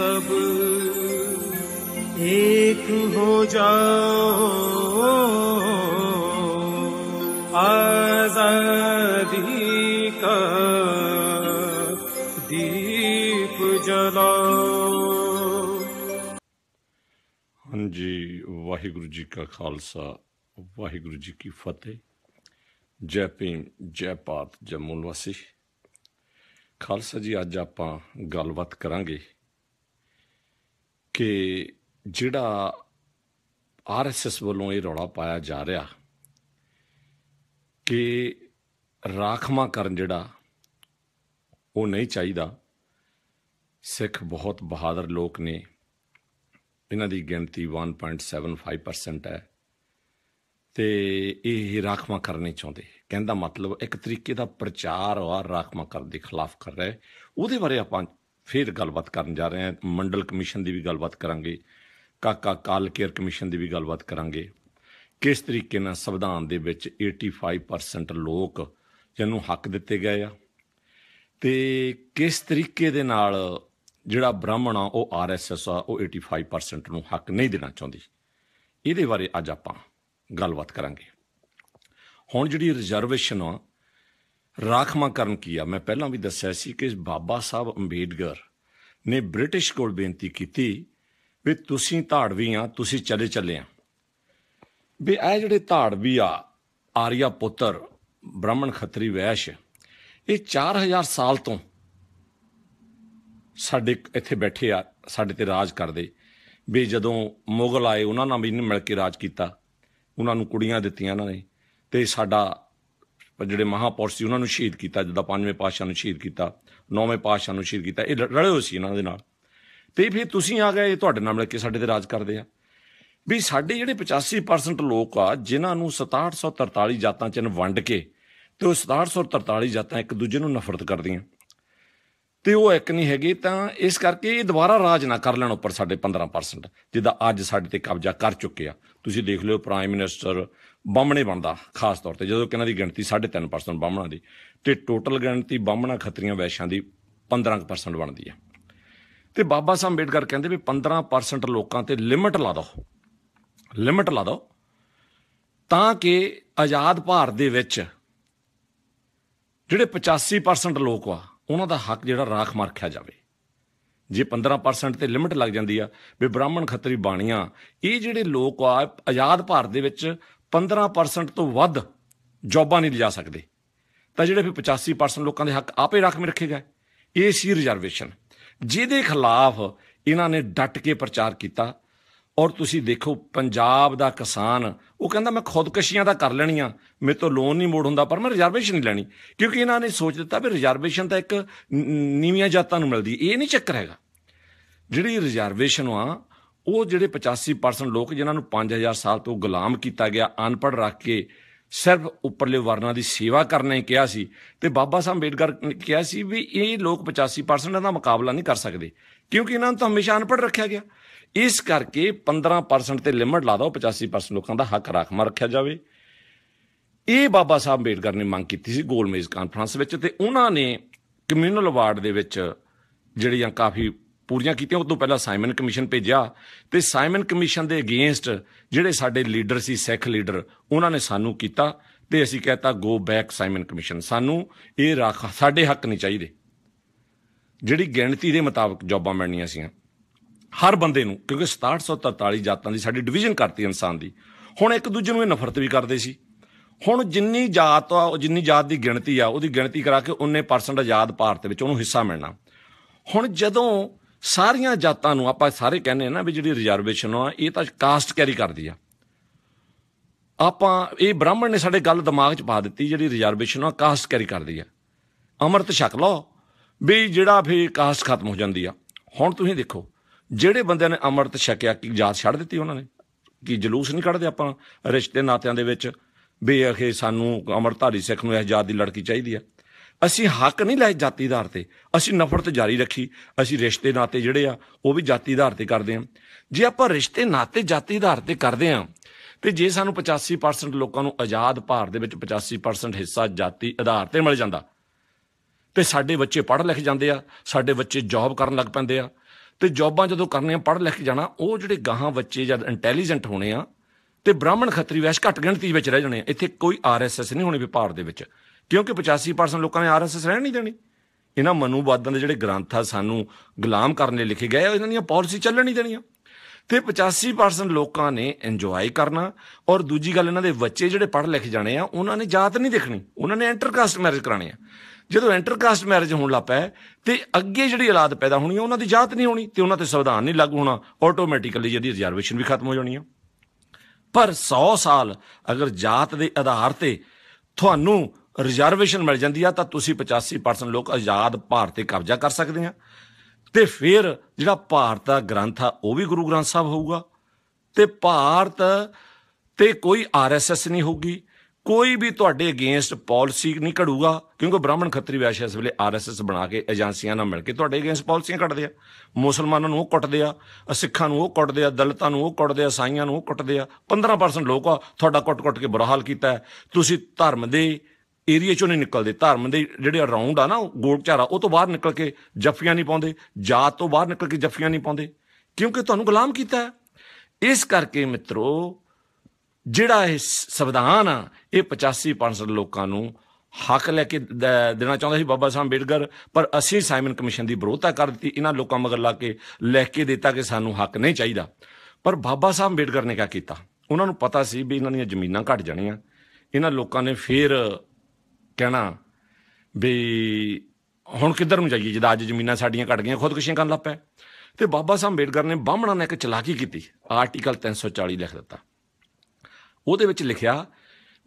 ਸਭ एक ਹੋ ਜਾਓ ਆਜ਼ਾਦੀ का ਦੀਪ ਜਲਾਓ ਹਾਂਜੀ ਵਾਹਿਗੁਰੂ ਜੀ ਕਾ ਖਾਲਸਾ ਵਾਹਿਗੁਰੂ ਜੀ ਕੀ ਫਤਿਹ ਜੈ ਭੀਮ ਜੈ ਭਾਰਤ ਜੰਮੂ ਨਿਵਾਸੀ ਖਾਲਸਾ ਜੀ ਅੱਜ ਆਪਾਂ ਗੱਲਬਾਤ ਕਰਾਂਗੇ ਕਿ ਜਿਹੜਾ ਆਰਐਸਐਸ ਵੱਲੋਂ ਇਹ ਰੌਲਾ ਪਾਇਆ ਜਾ ਰਿਹਾ ਕਿ ਰਾਖਮਾ ਕਰਨ ਜਿਹੜਾ ਉਹ ਨਹੀਂ ਚਾਹੀਦਾ ਸਿੱਖ ਬਹੁਤ ਬਹਾਦਰ ਲੋਕ ਨੇ ਇਹਨਾਂ ਦੀ ਗਿਣਤੀ 1.75% ਹੈ ਤੇ ਇਹ ਰਾਖਮਾ ਕਰਨੇ ਚਾਹੁੰਦੇ ਕਹਿੰਦਾ ਮਤਲਬ ਇੱਕ ਤਰੀਕੇ ਦਾ ਪ੍ਰਚਾਰ ਆ ਰਾਖਮਾ ਕਰ ਦੇ ਖਿਲਾਫ ਕਰ ਰਹੇ ਉਹਦੇ ਬਾਰੇ ਆਪਾਂ ਫਿਰ ਗੱਲਬਾਤ ਕਰਨ ਜਾ ਰਹੇ ਹਾਂ ਮੰਡਲ ਕਮਿਸ਼ਨ ਦੀ ਵੀ ਗੱਲਬਾਤ ਕਰਾਂਗੇ ਕਾਕਾ ਕਾਲ ਕੇਅਰ ਕਮਿਸ਼ਨ ਦੀ ਵੀ ਗੱਲਬਾਤ ਕਰਾਂਗੇ ਕਿਸ ਤਰੀਕੇ ਨਾਲ ਸੰਵਿਧਾਨ ਦੇ ਵਿੱਚ 85% ਲੋਕ ਜਿਹਨੂੰ ਹੱਕ ਦਿੱਤੇ ਗਏ ਆ ਤੇ ਕਿਸ ਤਰੀਕੇ ਦੇ ਨਾਲ ਜਿਹੜਾ ਬ੍ਰਾਹਮਣ ਆ ਉਹ ਆਰਐਸਐਸ ਆ ਉਹ 85% ਨੂੰ ਹੱਕ ਨਹੀਂ ਦੇਣਾ ਚਾਹੁੰਦੀ ਇਹਦੇ ਬਾਰੇ ਅੱਜ ਆਪਾਂ ਗੱਲਬਾਤ ਕਰਾਂਗੇ ਹੁਣ ਜਿਹੜੀ ਰਿਜ਼ਰਵੇਸ਼ਨ ਆ ਕਰਨ ਕੀਆ ਮੈਂ ਪਹਿਲਾਂ ਵੀ ਦੱਸਿਆ ਸੀ ਕਿ ਬਾਬਾ ਸਾਹਿਬ ਅੰਬੇਡਕਰ ਨੇ ਬ੍ਰਿਟਿਸ਼ ਕੋਲ ਬੇਨਤੀ ਕੀਤੀ ਵੀ ਤੁਸੀਂ ਧਾੜਵੀ ਆ ਤੁਸੀਂ ਚਲੇ ਚੱਲੇ ਆ ਵੀ ਇਹ ਜਿਹੜੇ ਧਾੜਵੀ ਆ ਆਰੀਆ ਪੁੱਤਰ ਬ੍ਰਾਹਮਣ ਖੱਤਰੀ ਵੈਸ਼ ਇਹ 4000 ਸਾਲ ਤੋਂ ਸਾਡੇ ਇੱਥੇ ਬੈਠੇ ਆ ਸਾਡੇ ਤੇ ਰਾਜ ਕਰਦੇ ਵੀ ਜਦੋਂ ਮੁਗਲ ਆਏ ਉਹਨਾਂ ਨਾਲ ਵੀ ਮਿਲ ਕੇ ਰਾਜ ਕੀਤਾ ਉਹਨਾਂ ਨੂੰ ਕੁੜੀਆਂ ਦਿੱਤੀਆਂ ਉਹਨਾਂ ਨੇ ਤੇ ਸਾਡਾ ਪਰ ਜਿਹੜੇ ਮਹਾਪੌਰ ਸੀ ਉਹਨਾਂ ਨੂੰ ਸ਼ਹੀਦ ਕੀਤਾ ਜਿੱਦਾਂ ਪੰਜਵੇਂ ਪਾਤਸ਼ਾਹ ਨੂੰ ਸ਼ਹੀਦ ਕੀਤਾ ਨੌਵੇਂ ਪਾਤਸ਼ਾਹ ਨੂੰ ਸ਼ਹੀਦ ਕੀਤਾ ਇਹ ਰਲੇ ਹੋਏ ਸੀ ਇਹਨਾਂ ਦੇ ਨਾਲ ਤੇ ਫਿਰ ਤੁਸੀਂ ਆ ਗਏ ਤੁਹਾਡੇ ਨਾਲ ਮਿਲ ਕੇ ਸਾਡੇ ਤੇ ਰਾਜ ਕਰਦੇ ਆ ਵੀ ਸਾਡੇ ਜਿਹੜੇ 85% ਲੋਕ ਆ ਜਿਨ੍ਹਾਂ ਨੂੰ 6743 ਜਾਤਾਂ ਚ ਵੰਡ ਕੇ ਤੇ ਉਹ 6743 ਜਾਤਾਂ ਇੱਕ ਦੂਜੇ ਨੂੰ ਨਫ਼ਰਤ ਕਰਦੀਆਂ ਤੇ ਉਹ ਇੱਕ ਨਹੀਂ ਹੈਗੇ ਤਾਂ ਇਸ ਕਰਕੇ ਇਹ ਦੁਬਾਰਾ ਰਾਜ ਨਾ ਕਰ ਲੈਣ ਉੱਪਰ ਸਾਡੇ 15% ਜਿੱਦਾਂ ਅੱਜ ਸਾਡੇ ਤੇ ਕਬਜ਼ਾ ਕਰ ਚੁੱਕੇ ਆ ਤੁਸੀਂ ਦੇਖ ਲਿਓ ਪ੍ਰਾਈਮ ਮਿਨਿਸਟਰ ਬਾਹਮਣੇ ਬਣਦਾ ਖਾਸ ਤੌਰ ਤੇ ਜਦੋਂ ਕਿ ਇਹਨਾਂ ਦੀ ਗਿਣਤੀ 3.5% ਬਾਹਮਣਾਂ ਦੀ ਤੇ ਟੋਟਲ ਗਿਣਤੀ ਬਾਹਮਣਾ ਖੱਤਰੀਆਂ ਵੈਸ਼ਾਂ ਦੀ 15% ਬਣਦੀ ਹੈ ਤੇ ਬਾਬਾ ਸਾਹਿਬ ਅੰਬੇਡਕਰ ਕਹਿੰਦੇ ਵੀ 15% ਲੋਕਾਂ ਤੇ ਲਿਮਟ ਲਾ ਦਿਓ ਲਿਮਟ ਲਾ ਦਿਓ ਤਾਂ ਕਿ ਆਜ਼ਾਦ ਭਾਰਤ ਦੇ ਵਿੱਚ ਜਿਹੜੇ 85% ਲੋਕ ਆ ਉਹਨਾਂ ਦਾ ਹੱਕ ਜਿਹੜਾ ਰਾਖ ਮਾਰਖਿਆ ਜਾਵੇ ਜੇ 15% ਤੇ ਲਿਮਟ ਲੱਗ ਜਾਂਦੀ ਆ ਵੀ ਬ੍ਰਾਹਮਣ ਖੱਤਰੀ ਬਾਣੀਆਂ ਇਹ ਜਿਹੜੇ ਲੋਕ ਆ ਆਜ਼ਾਦ ਭਾਰਤ ਦੇ ਵਿੱਚ 15% ਤੋਂ ਵੱਧ ਜੌਬਾਂ ਨਹੀਂ ਲਿਜਾ ਸਕਦੇ ਤਾਂ ਜਿਹੜੇ ਫਿਰ 85% ਲੋਕਾਂ ਦੇ ਹੱਕ ਆਪੇ ਰਾਖਵੇਂ ਰੱਖੇ ਗਏ ਇਹ ਸੀ ਰਿਜ਼ਰਵੇਸ਼ਨ ਜਿਹਦੇ ਖਿਲਾਫ ਇਹਨਾਂ ਨੇ ਡਟ ਕੇ ਪ੍ਰਚਾਰ ਕੀਤਾ ਔਰ ਤੁਸੀਂ ਦੇਖੋ ਪੰਜਾਬ ਦਾ ਕਿਸਾਨ ਉਹ ਕਹਿੰਦਾ ਮੈਂ ਖੁਦਕਸ਼ੀਆਂ ਦਾ ਕਰ ਲੈਣੀਆਂ ਮੇਰੇ ਤੋਂ ਲੋਨ ਨਹੀਂ ਮੋੜ ਹੁੰਦਾ ਪਰ ਮੈਂ ਰਿਜ਼ਰਵੇਸ਼ਨ ਨਹੀਂ ਲੈਣੀ ਕਿਉਂਕਿ ਇਹਨਾਂ ਨੇ ਸੋਚ ਦਿੱਤਾ ਵੀ ਰਿਜ਼ਰਵੇਸ਼ਨ ਤਾਂ ਇੱਕ ਨੀਵੀਆਂ ਜਾਤਾਂ ਨੂੰ ਮਿਲਦੀ ਇਹ ਨਹੀਂ ਚੱਕਰ ਹੈਗਾ ਜਿਹੜੀ ਰਿਜ਼ਰਵੇਸ਼ਨ ਆ ਉਹ ਜਿਹੜੇ 85% ਲੋਕ ਜਿਨ੍ਹਾਂ ਨੂੰ 5000 ਸਾਲ ਤੋਂ ਗੁਲਾਮ ਕੀਤਾ ਗਿਆ ਅਨਪੜ ਰੱਖ ਕੇ ਸਿਰਫ ਉੱਪਰਲੇ ਵਰਨਾਂ ਦੀ ਸੇਵਾ ਕਰਨੇ ਕਿਹਾ ਸੀ ਤੇ ਬਾਬਾ ਸਾਹਿਬ ਅੰਬੇਡਕਰ ਕਿਹਾ ਸੀ ਵੀ ਇਹ ਲੋਕ 85% ਦਾ ਮੁਕਾਬਲਾ ਨਹੀਂ ਕਰ ਸਕਦੇ ਕਿਉਂਕਿ ਇਹਨਾਂ ਨੂੰ ਤਾਂ ਹਮੇਸ਼ਾ ਅਨਪੜ ਰੱਖਿਆ ਗਿਆ ਇਸ ਕਰਕੇ 15% ਤੇ ਲਿਮਟ ਲਾ ਦਿਓ 85% ਲੋਕਾਂ ਦਾ ਹੱਕ ਰਾਖਮਾ ਰੱਖਿਆ ਜਾਵੇ ਇਹ ਬਾਬਾ ਸਾਹਿਬ ਅੰਬੇਡਕਰ ਨੇ ਮੰਗ ਕੀਤੀ ਸੀ ਗੋਲਮੇਜ਼ ਕਾਨਫਰੰਸ ਵਿੱਚ ਤੇ ਉਹਨਾਂ ਨੇ ਕਮਿਊਨਲ ਅਵਾਰਡ ਦੇ ਵਿੱਚ ਜਿਹੜੀਆਂ ਕਾਫੀ ਪੂਰੀਆਂ ਕੀਤੀਆਂ ਉਸ ਤੋਂ ਪਹਿਲਾਂ ਸਾਈਮਨ ਕਮਿਸ਼ਨ ਭੇਜਿਆ ਤੇ ਸਾਈਮਨ ਕਮਿਸ਼ਨ ਦੇ ਅਗੇਂਸਟ ਜਿਹੜੇ ਸਾਡੇ ਲੀਡਰ ਸੀ ਸਿੱਖ ਲੀਡਰ ਉਹਨਾਂ ਨੇ ਸਾਨੂੰ ਕੀਤਾ ਤੇ ਅਸੀਂ ਕਹਤਾ ਗੋ ਬੈਕ ਸਾਈਮਨ ਕਮਿਸ਼ਨ ਸਾਨੂੰ ਇਹ ਰੱਖ ਸਾਡੇ ਹੱਕ ਨਹੀਂ ਚਾਹੀਦੇ ਜਿਹੜੀ ਗਿਣਤੀ ਦੇ ਮੁਤਾਬਕ ਜੌਬਾਂ ਮਿਲਣੀਆਂ ਸੀਆਂ ਹਰ ਬੰਦੇ ਨੂੰ ਕਿਉਂਕਿ 6743 ਜਾਤਾਂ ਦੀ ਸਾਡੀ ਡਿਵੀਜ਼ਨ ਕਰਤੀ ਇਨਸਾਨ ਦੀ ਹੁਣ ਇੱਕ ਦੂਜੇ ਨੂੰ ਇਹ ਨਫ਼ਰਤ ਵੀ ਕਰਦੇ ਸੀ ਹੁਣ ਜਿੰਨੀ ਜਾਤ ਆ ਜਿੰਨੀ ਜਾਤ ਦੀ ਗਿਣਤੀ ਆ ਉਹਦੀ ਗਿਣਤੀ ਕਰਾ ਕੇ ਉਹਨੇ ਪਰਸੈਂਟ ਆਜ਼ਾਦ ਭਾਰਤ ਵਿੱਚ ਉਹਨੂੰ ਹਿੱਸਾ ਮਿਲਣਾ ਹੁਣ ਜਦੋਂ ਸਾਰੀਆਂ ਜਾਤਾਂ ਨੂੰ ਆਪਾਂ ਸਾਰੇ ਕਹਿੰਦੇ ਨਾ ਵੀ ਜਿਹੜੀ ਰਿਜ਼ਰਵੇਸ਼ਨ ਆ ਇਹ ਤਾਂ ਕਾਸਟ ਕੈਰੀ ਕਰਦੀ ਆ ਆਪਾਂ ਇਹ ਬ੍ਰਾਹਮਣ ਨੇ ਸਾਡੇ ਗੱਲ ਦਿਮਾਗ 'ਚ ਪਾ ਦਿੱਤੀ ਜਿਹੜੀ ਰਿਜ਼ਰਵੇਸ਼ਨ ਆ ਕਾਸਟ ਕੈਰੀ ਕਰਦੀ ਆ ਅਮਰਤ ਛਕ ਲਓ ਵੀ ਜਿਹੜਾ ਫੇ ਕਾਸਟ ਖਤਮ ਹੋ ਜਾਂਦੀ ਆ ਹੁਣ ਤੁਸੀਂ ਦੇਖੋ ਜਿਹੜੇ ਬੰਦਿਆਂ ਨੇ ਅਮਰਤ ਛਕਿਆ ਕਿ ਜਾਤ ਛੱਡ ਦਿੱਤੀ ਉਹਨਾਂ ਨੇ ਕਿ ਜਲੂਸ ਨਹੀਂ ਕੱਢਦੇ ਆਪਾਂ ਰਿਸ਼ਤੇ ਨਾਤਿਆਂ ਦੇ ਵਿੱਚ ਵੀ ਅਖੇ ਸਾਨੂੰ ਅਮਰਤਾਰੀ ਸਿੱਖ ਨੂੰ ਇਹ ਜਾਤ ਦੀ ਲੜਕੀ ਚਾਹੀਦੀ ਆ ਅਸੀਂ ਹੱਕ ਨਹੀਂ ਲੈ ਜਾਤੀ ਆਧਾਰ ਤੇ ਅਸੀਂ ਨਫ਼ਰਤ ਜਾਰੀ ਰੱਖੀ ਅਸੀਂ ਰਿਸ਼ਤੇ ਨਾਤੇ ਜਿਹੜੇ ਆ ਉਹ ਵੀ ਜਾਤੀ ਆਧਾਰ ਤੇ ਕਰਦੇ ਆ ਜੇ ਆਪਾਂ ਰਿਸ਼ਤੇ ਨਾਤੇ ਜਾਤੀ ਆਧਾਰ ਤੇ ਕਰਦੇ ਆ ਤੇ ਜੇ ਸਾਨੂੰ 85% ਲੋਕਾਂ ਨੂੰ ਆਜ਼ਾਦ ਭਾਰਤ ਦੇ ਵਿੱਚ 85% ਹਿੱਸਾ ਜਾਤੀ ਆਧਾਰ ਤੇ ਮਿਲ ਜਾਂਦਾ ਤੇ ਸਾਡੇ ਬੱਚੇ ਪੜ੍ਹ ਲਿਖ ਜਾਂਦੇ ਆ ਸਾਡੇ ਬੱਚੇ ਜੌਬ ਕਰਨ ਲੱਗ ਪੈਂਦੇ ਆ ਤੇ ਜੌਬਾਂ ਜਦੋਂ ਕਰਨੀਆਂ ਪੜ੍ਹ ਲਿਖ ਜਾਣਾ ਉਹ ਜਿਹੜੇ ਗਾਹਾਂ ਬੱਚੇ ਜਦ ਇੰਟੈਲੀਜੈਂਟ ਹੋਣੇ ਆ ਤੇ ਬ੍ਰਾਹਮਣ ਖੱਤਰੀ ਵੈਸ਼ ਘੱਟ ਗਿਣਤੀ ਵਿੱਚ ਰਹਿ ਜਾਣੇ ਆ ਇੱਥੇ ਕੋਈ ਆਰਐਸਐਸ ਨਹੀਂ ਹੋਣੀ ਵੀ ਦੇ ਵਿੱਚ ਕਿਉਂਕਿ 85% ਲੋਕਾਂ ਨੇ ਆਰਐਸਐਸ ਰਹਿਣ ਨਹੀਂ ਦੇਣੀ ਇਹਨਾਂ ਮਨੂਵਾਦਾਂ ਦੇ ਜਿਹੜੇ ਗ੍ਰੰਥ ਆ ਸਾਨੂੰ ਗੁਲਾਮ ਕਰਨ ਲਈ ਲਿਖੇ ਗਏ ਇਹਨਾਂ ਦੀਆਂ ਪਾਲਿਸੀ ਚੱਲਣ ਨਹੀਂ ਦੇਣੀਆਂ ਤੇ 85% ਲੋਕਾਂ ਨੇ ਇੰਜੋਏ ਕਰਨਾ ਔਰ ਦੂਜੀ ਗੱਲ ਇਹਨਾਂ ਦੇ ਬੱਚੇ ਜਿਹੜੇ ਪੜ੍ਹ ਲਿਖ ਜਾਣੇ ਆ ਉਹਨਾਂ ਨੇ ਜਾਤ ਨਹੀਂ ਦੇਖਣੀ ਉਹਨਾਂ ਨੇ ਇੰਟਰਕਾਸਟ ਮੈਰਿਜ ਕਰਾਣੇ ਆ ਜਦੋਂ ਇੰਟਰਕਾਸਟ ਮੈਰਿਜ ਹੋਣ ਲੱਪਾ ਤੇ ਅੱਗੇ ਜਿਹੜੀ ਔਲਾਦ ਪੈਦਾ ਹੋਣੀ ਆ ਉਹਨਾਂ ਦੀ ਜਾਤ ਨਹੀਂ ਹੋਣੀ ਤੇ ਉਹਨਾਂ ਤੇ ਸੰਵਿਧਾਨ ਨਹੀਂ ਲਾਗੂ ਹੋਣਾ ਆਟੋਮੈਟਿਕਲੀ ਜਿਹੜੀ ਰਿਜ਼ਰਵੇਸ਼ਨ ਵੀ ਖਤਮ ਹੋ ਜਾਣੀ ਆ ਪਰ 100 ਸਾਲ ਅਗਰ ਜਾਤ ਦੇ ਆਧਾਰ ਤੇ ਤੁਹਾਨੂੰ ਰਿਜ਼ਰਵੇਸ਼ਨ ਮਿਲ ਜਾਂਦੀ ਆ ਤਾਂ ਤੁਸੀਂ 85% ਲੋਕ ਆਜ਼ਾਦ ਭਾਰਤ ਤੇ ਕਬਜ਼ਾ ਕਰ ਸਕਦੇ ਆ ਤੇ ਫਿਰ ਜਿਹੜਾ ਭਾਰਤ ਦਾ ਗ੍ਰੰਥ ਆ ਉਹ ਵੀ ਗੁਰੂ ਗ੍ਰੰਥ ਸਾਹਿਬ ਹੋਊਗਾ ਤੇ ਭਾਰਤ ਤੇ ਕੋਈ ਆਰਐਸਐਸ ਨਹੀਂ ਹੋਊਗੀ ਕੋਈ ਵੀ ਤੁਹਾਡੇ ਅਗੇਂਸਟ ਪਾਲਿਸੀ ਨਹੀਂ ਘੜੂਗਾ ਕਿਉਂਕਿ ਬ੍ਰਾਹਮਣ ਖੱਤਰੀ ਵੈਸ਼ਿਆ ਇਸ ਵੇਲੇ ਆਰਐਸਐਸ ਬਣਾ ਕੇ ਏਜੰਸੀਆਂ ਨਾਲ ਮਿਲ ਕੇ ਤੁਹਾਡੇ ਅਗੇਂਸਟ ਪਾਲਿਸੀਆਂ ਕੱਢਦੇ ਆ ਮੁਸਲਮਾਨਾਂ ਨੂੰ ਉਹ ਕੱਟਦੇ ਆ ਸਿੱਖਾਂ ਨੂੰ ਉਹ ਕੱਟਦੇ ਆ ਦਲਿਤਾਂ ਨੂੰ ਉਹ ਕੱਟਦੇ ਆ ਸਾਈਆਂ ਨੂੰ ਉਹ ਕੱਟਦੇ ਆ 15% ਲੋਕ ਆ ਤੁਹਾਡਾ ਕੁੱਟ-ਕੁੱਟ ਕੇ ਬੁਰਾ ਹਾਲ ਕੀਤਾ ਤੁਸੀਂ ਧਰਮ ਦੇ ਏਰੀਆ ਚੋਂ ਨਹੀਂ ਨਿਕਲਦੇ ਧਰਮ ਦੇ ਜਿਹੜੇ ਅਰਾਊਂਡ ਆ ਨਾ ਗੋਲਚਾਰਾ ਉਹ ਤੋਂ ਬਾਹਰ ਨਿਕਲ ਕੇ ਜੱਫੀਆਂ ਨਹੀਂ ਪਾਉਂਦੇ ਜਾਤ ਤੋਂ ਬਾਹਰ ਨਿਕਲ ਕੇ ਜੱਫੀਆਂ ਨਹੀਂ ਪਾਉਂਦੇ ਕਿਉਂਕਿ ਤੁਹਾਨੂੰ ਗੁਲਾਮ ਕੀਤਾ ਹੈ ਇਸ ਕਰਕੇ ਮਿੱਤਰੋ ਜਿਹੜਾ ਇਹ ਸੰਵਿਧਾਨ ਆ ਇਹ 85% ਲੋਕਾਂ ਨੂੰ ਹੱਕ ਲੈ ਕੇ ਦੇਣਾ ਚਾਹੁੰਦਾ ਸੀ ਬਾਬਾ ਸਾਹਿਬ ਅੰਬੇਡਕਰ ਪਰ ਅਸੀਂ ਸਾਈਮਨ ਕਮਿਸ਼ਨ ਦੀ ਵਿਰੋਧਤਾ ਕਰ ਦਿੱਤੀ ਇਹਨਾਂ ਲੋਕਾਂ ਮਗਰ ਲਾ ਕੇ ਲੈ ਕੇ ਦਿੱਤਾ ਕਿ ਸਾਨੂੰ ਹੱਕ ਨਹੀਂ ਚਾਹੀਦਾ ਪਰ ਬਾਬਾ ਸਾਹਿਬ ਅੰਬੇਡਕਰ ਨੇ ਕਿਆ ਕੀਤਾ ਉਹਨਾਂ ਨੂੰ ਪਤਾ ਸੀ ਵੀ ਇਹਨਾਂ ਦੀਆਂ ਜ਼ਮੀਨਾਂ ਘਟ ਜਾਣੀਆਂ ਇਹਨਾਂ ਲੋਕਾਂ ਨੇ ਫੇਰ ਕਹਿਣਾ ਵੀ ਹੁਣ ਕਿੱਧਰ ਨੂੰ ਜਾਈਏ ਜਦ ਅੱਜ ਜ਼ਮੀਨਾਂ ਸਾਡੀਆਂ ਘਟ ਗਈਆਂ ਖੁਦਕੁਸ਼ੀਆਂ ਕਰਨ ਲੱਪੇ ਤੇ ਬਾਬਾ ਸਾਹਿਬ ਅੰਬੇਡਕਰ ਨੇ ਬਾਹਮਣਾ ਨੇ ਇੱਕ ਚਲਾਕੀ ਕੀਤੀ ਆਰਟੀਕਲ 340 ਲਿਖ ਦਿੱਤਾ ਉਹਦੇ ਵਿੱਚ ਲਿਖਿਆ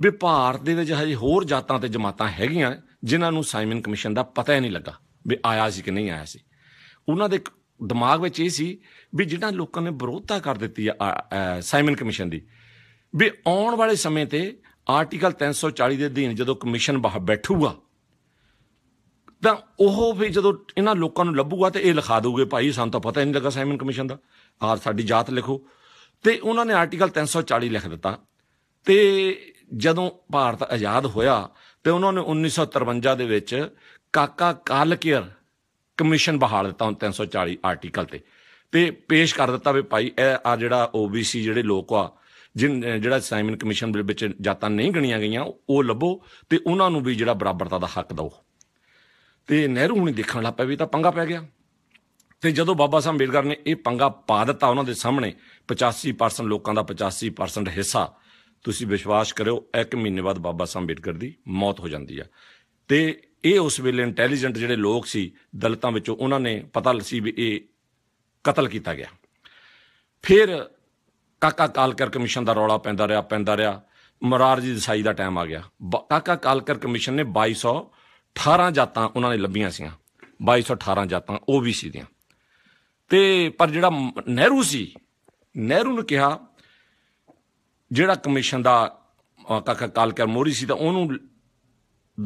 ਵੀ ਭਾਰਤ ਦੇ ਵਿੱਚ ਹਜੇ ਹੋਰ ਜਾਤਾਂ ਤੇ ਜਮਾਤਾਂ ਹੈਗੀਆਂ ਜਿਨ੍ਹਾਂ ਨੂੰ ਸਾਈਮਨ ਕਮਿਸ਼ਨ ਦਾ ਪਤਾ ਹੀ ਨਹੀਂ ਲੱਗਾ ਵੀ ਆਇਆ ਸੀ ਕਿ ਨਹੀਂ ਆਇਆ ਸੀ ਉਹਨਾਂ ਦੇ ਦਿਮਾਗ ਵਿੱਚ ਇਹ ਸੀ ਵੀ ਜਿਹੜਾ ਲੋਕਾਂ ਨੇ ਵਿਰੋਧਤਾ ਕਰ ਦਿੱਤੀ ਆ ਸਾਈਮਨ ਕਮਿਸ਼ਨ ਦੀ ਵੀ ਆਉਣ ਵਾਲੇ ਸਮੇਂ ਤੇ ਆਰਟੀਕਲ 340 ਦੇ ਅਧੀਨ ਜਦੋਂ ਕਮਿਸ਼ਨ ਬੈਠੂਗਾ ਤਾਂ ਉਹ ਵੀ ਜਦੋਂ ਇਹਨਾਂ ਲੋਕਾਂ ਨੂੰ ਲੱਭੂਗਾ ਤੇ ਇਹ ਲਿਖਾ ਦੋਗੇ ਭਾਈ ਸਾਨੂੰ ਤਾਂ ਪਤਾ ਹੀ ਨਹੀਂ ਲੱਗਾ ਸਾਈਮਨ ਕਮਿਸ਼ਨ ਦਾ ਆਰ ਸਾਡੀ ਜਾਤ ਲਿਖੋ ਤੇ ਉਹਨਾਂ ਨੇ ਆਰਟੀਕਲ 340 ਲਿਖ ਦਿੱਤਾ ਤੇ ਜਦੋਂ ਭਾਰਤ ਆਜ਼ਾਦ ਹੋਇਆ ਤੇ ਉਹਨਾਂ ਨੇ 1953 ਦੇ ਵਿੱਚ ਕਾਕਾ ਕਾਲਕੇਅਰ ਕਮਿਸ਼ਨ ਬਹਾਲ ਦਿੱਤਾ 340 ਆਰਟੀਕਲ ਤੇ ਤੇ ਪੇਸ਼ ਕਰ ਦਿੱਤਾ ਵੀ ਭਾਈ ਇਹ ਆ ਜਿਹੜਾ ਓਬੀਸੀ ਜਿਹੜੇ ਲੋਕ ਆ ਜਿਹੜਾ ਸਾਈਮਨ ਕਮਿਸ਼ਨ ਦੇ ਵਿੱਚ ਜਾਤਾਂ ਨਹੀਂ ਗਣੀਆਂ ਗਈਆਂ ਉਹ ਲੱਭੋ ਤੇ ਉਹਨਾਂ ਨੂੰ ਵੀ ਜਿਹੜਾ ਬਰਾਬਰਤਾ ਦਾ ਹੱਕ ਦਿਓ ਤੇ ਨਹਿਰੂ ਹੁਣੀ ਦੇਖਣ ਲੱਗ ਪਏ ਵੀ ਤਾਂ ਪੰਗਾ ਪੈ ਗਿਆ ਤੇ ਜਦੋਂ ਬਾਬਾ ਸਾਹਿਬ ਅੰਬੇਡਕਰ ਨੇ ਇਹ ਪੰਗਾ ਪਾ ਦਿੱਤਾ ਉਹਨਾਂ ਦੇ ਸਾਹਮਣੇ 85% ਲੋਕਾਂ ਦਾ 85% ਹਿੱਸਾ ਤੁਸੀਂ ਵਿਸ਼ਵਾਸ ਕਰਿਓ ਇੱਕ ਮਹੀਨੇ ਬਾਅਦ ਬਾਬਾ ਸਾਹਿਬ ਅੰਬੇਡਕਰ ਦੀ ਮੌਤ ਹੋ ਜਾਂਦੀ ਆ ਤੇ ਇਹ ਉਸ ਵੇਲੇ ਇੰਟੈਲੀਜੈਂਟ ਜਿਹੜੇ ਲੋਕ ਸੀ ਦਲਤਾਂ ਵਿੱਚੋਂ ਉਹਨਾਂ ਨੇ ਪਤਾ ਲੱਸੀ ਵੀ ਇਹ ਕਤਲ ਕੀਤਾ ਗਿਆ ਫਿਰ ਕਾਕਾ ਕਾਲਕਰ ਕਮਿਸ਼ਨ ਦਾ ਰੌਲਾ ਪੈਂਦਾ ਰਿਹਾ ਪੈਂਦਾ ਰਿਹਾ ਮਰਾਰਜੀ ਦੇਸਾਈ ਦਾ ਟਾਈਮ ਆ ਗਿਆ ਕਾਕਾ ਕਾਲਕਰ ਕਮਿਸ਼ਨ ਨੇ 2218 ਜਾਤਾਂ ਉਹਨਾਂ ਨੇ ਲੱਭੀਆਂ ਸੀਆਂ 2218 ਜਾਤਾਂ ਸੀ ਦੀਆਂ ਤੇ ਪਰ ਜਿਹੜਾ ਨਹਿਰੂ ਸੀ ਨਹਿਰੂ ਨੇ ਕਿਹਾ ਜਿਹੜਾ ਕਮਿਸ਼ਨ ਦਾ ਕਾਕਾ ਕਾਲਕਰ ਮੋਰੀ ਸੀ ਤਾਂ ਉਹਨੂੰ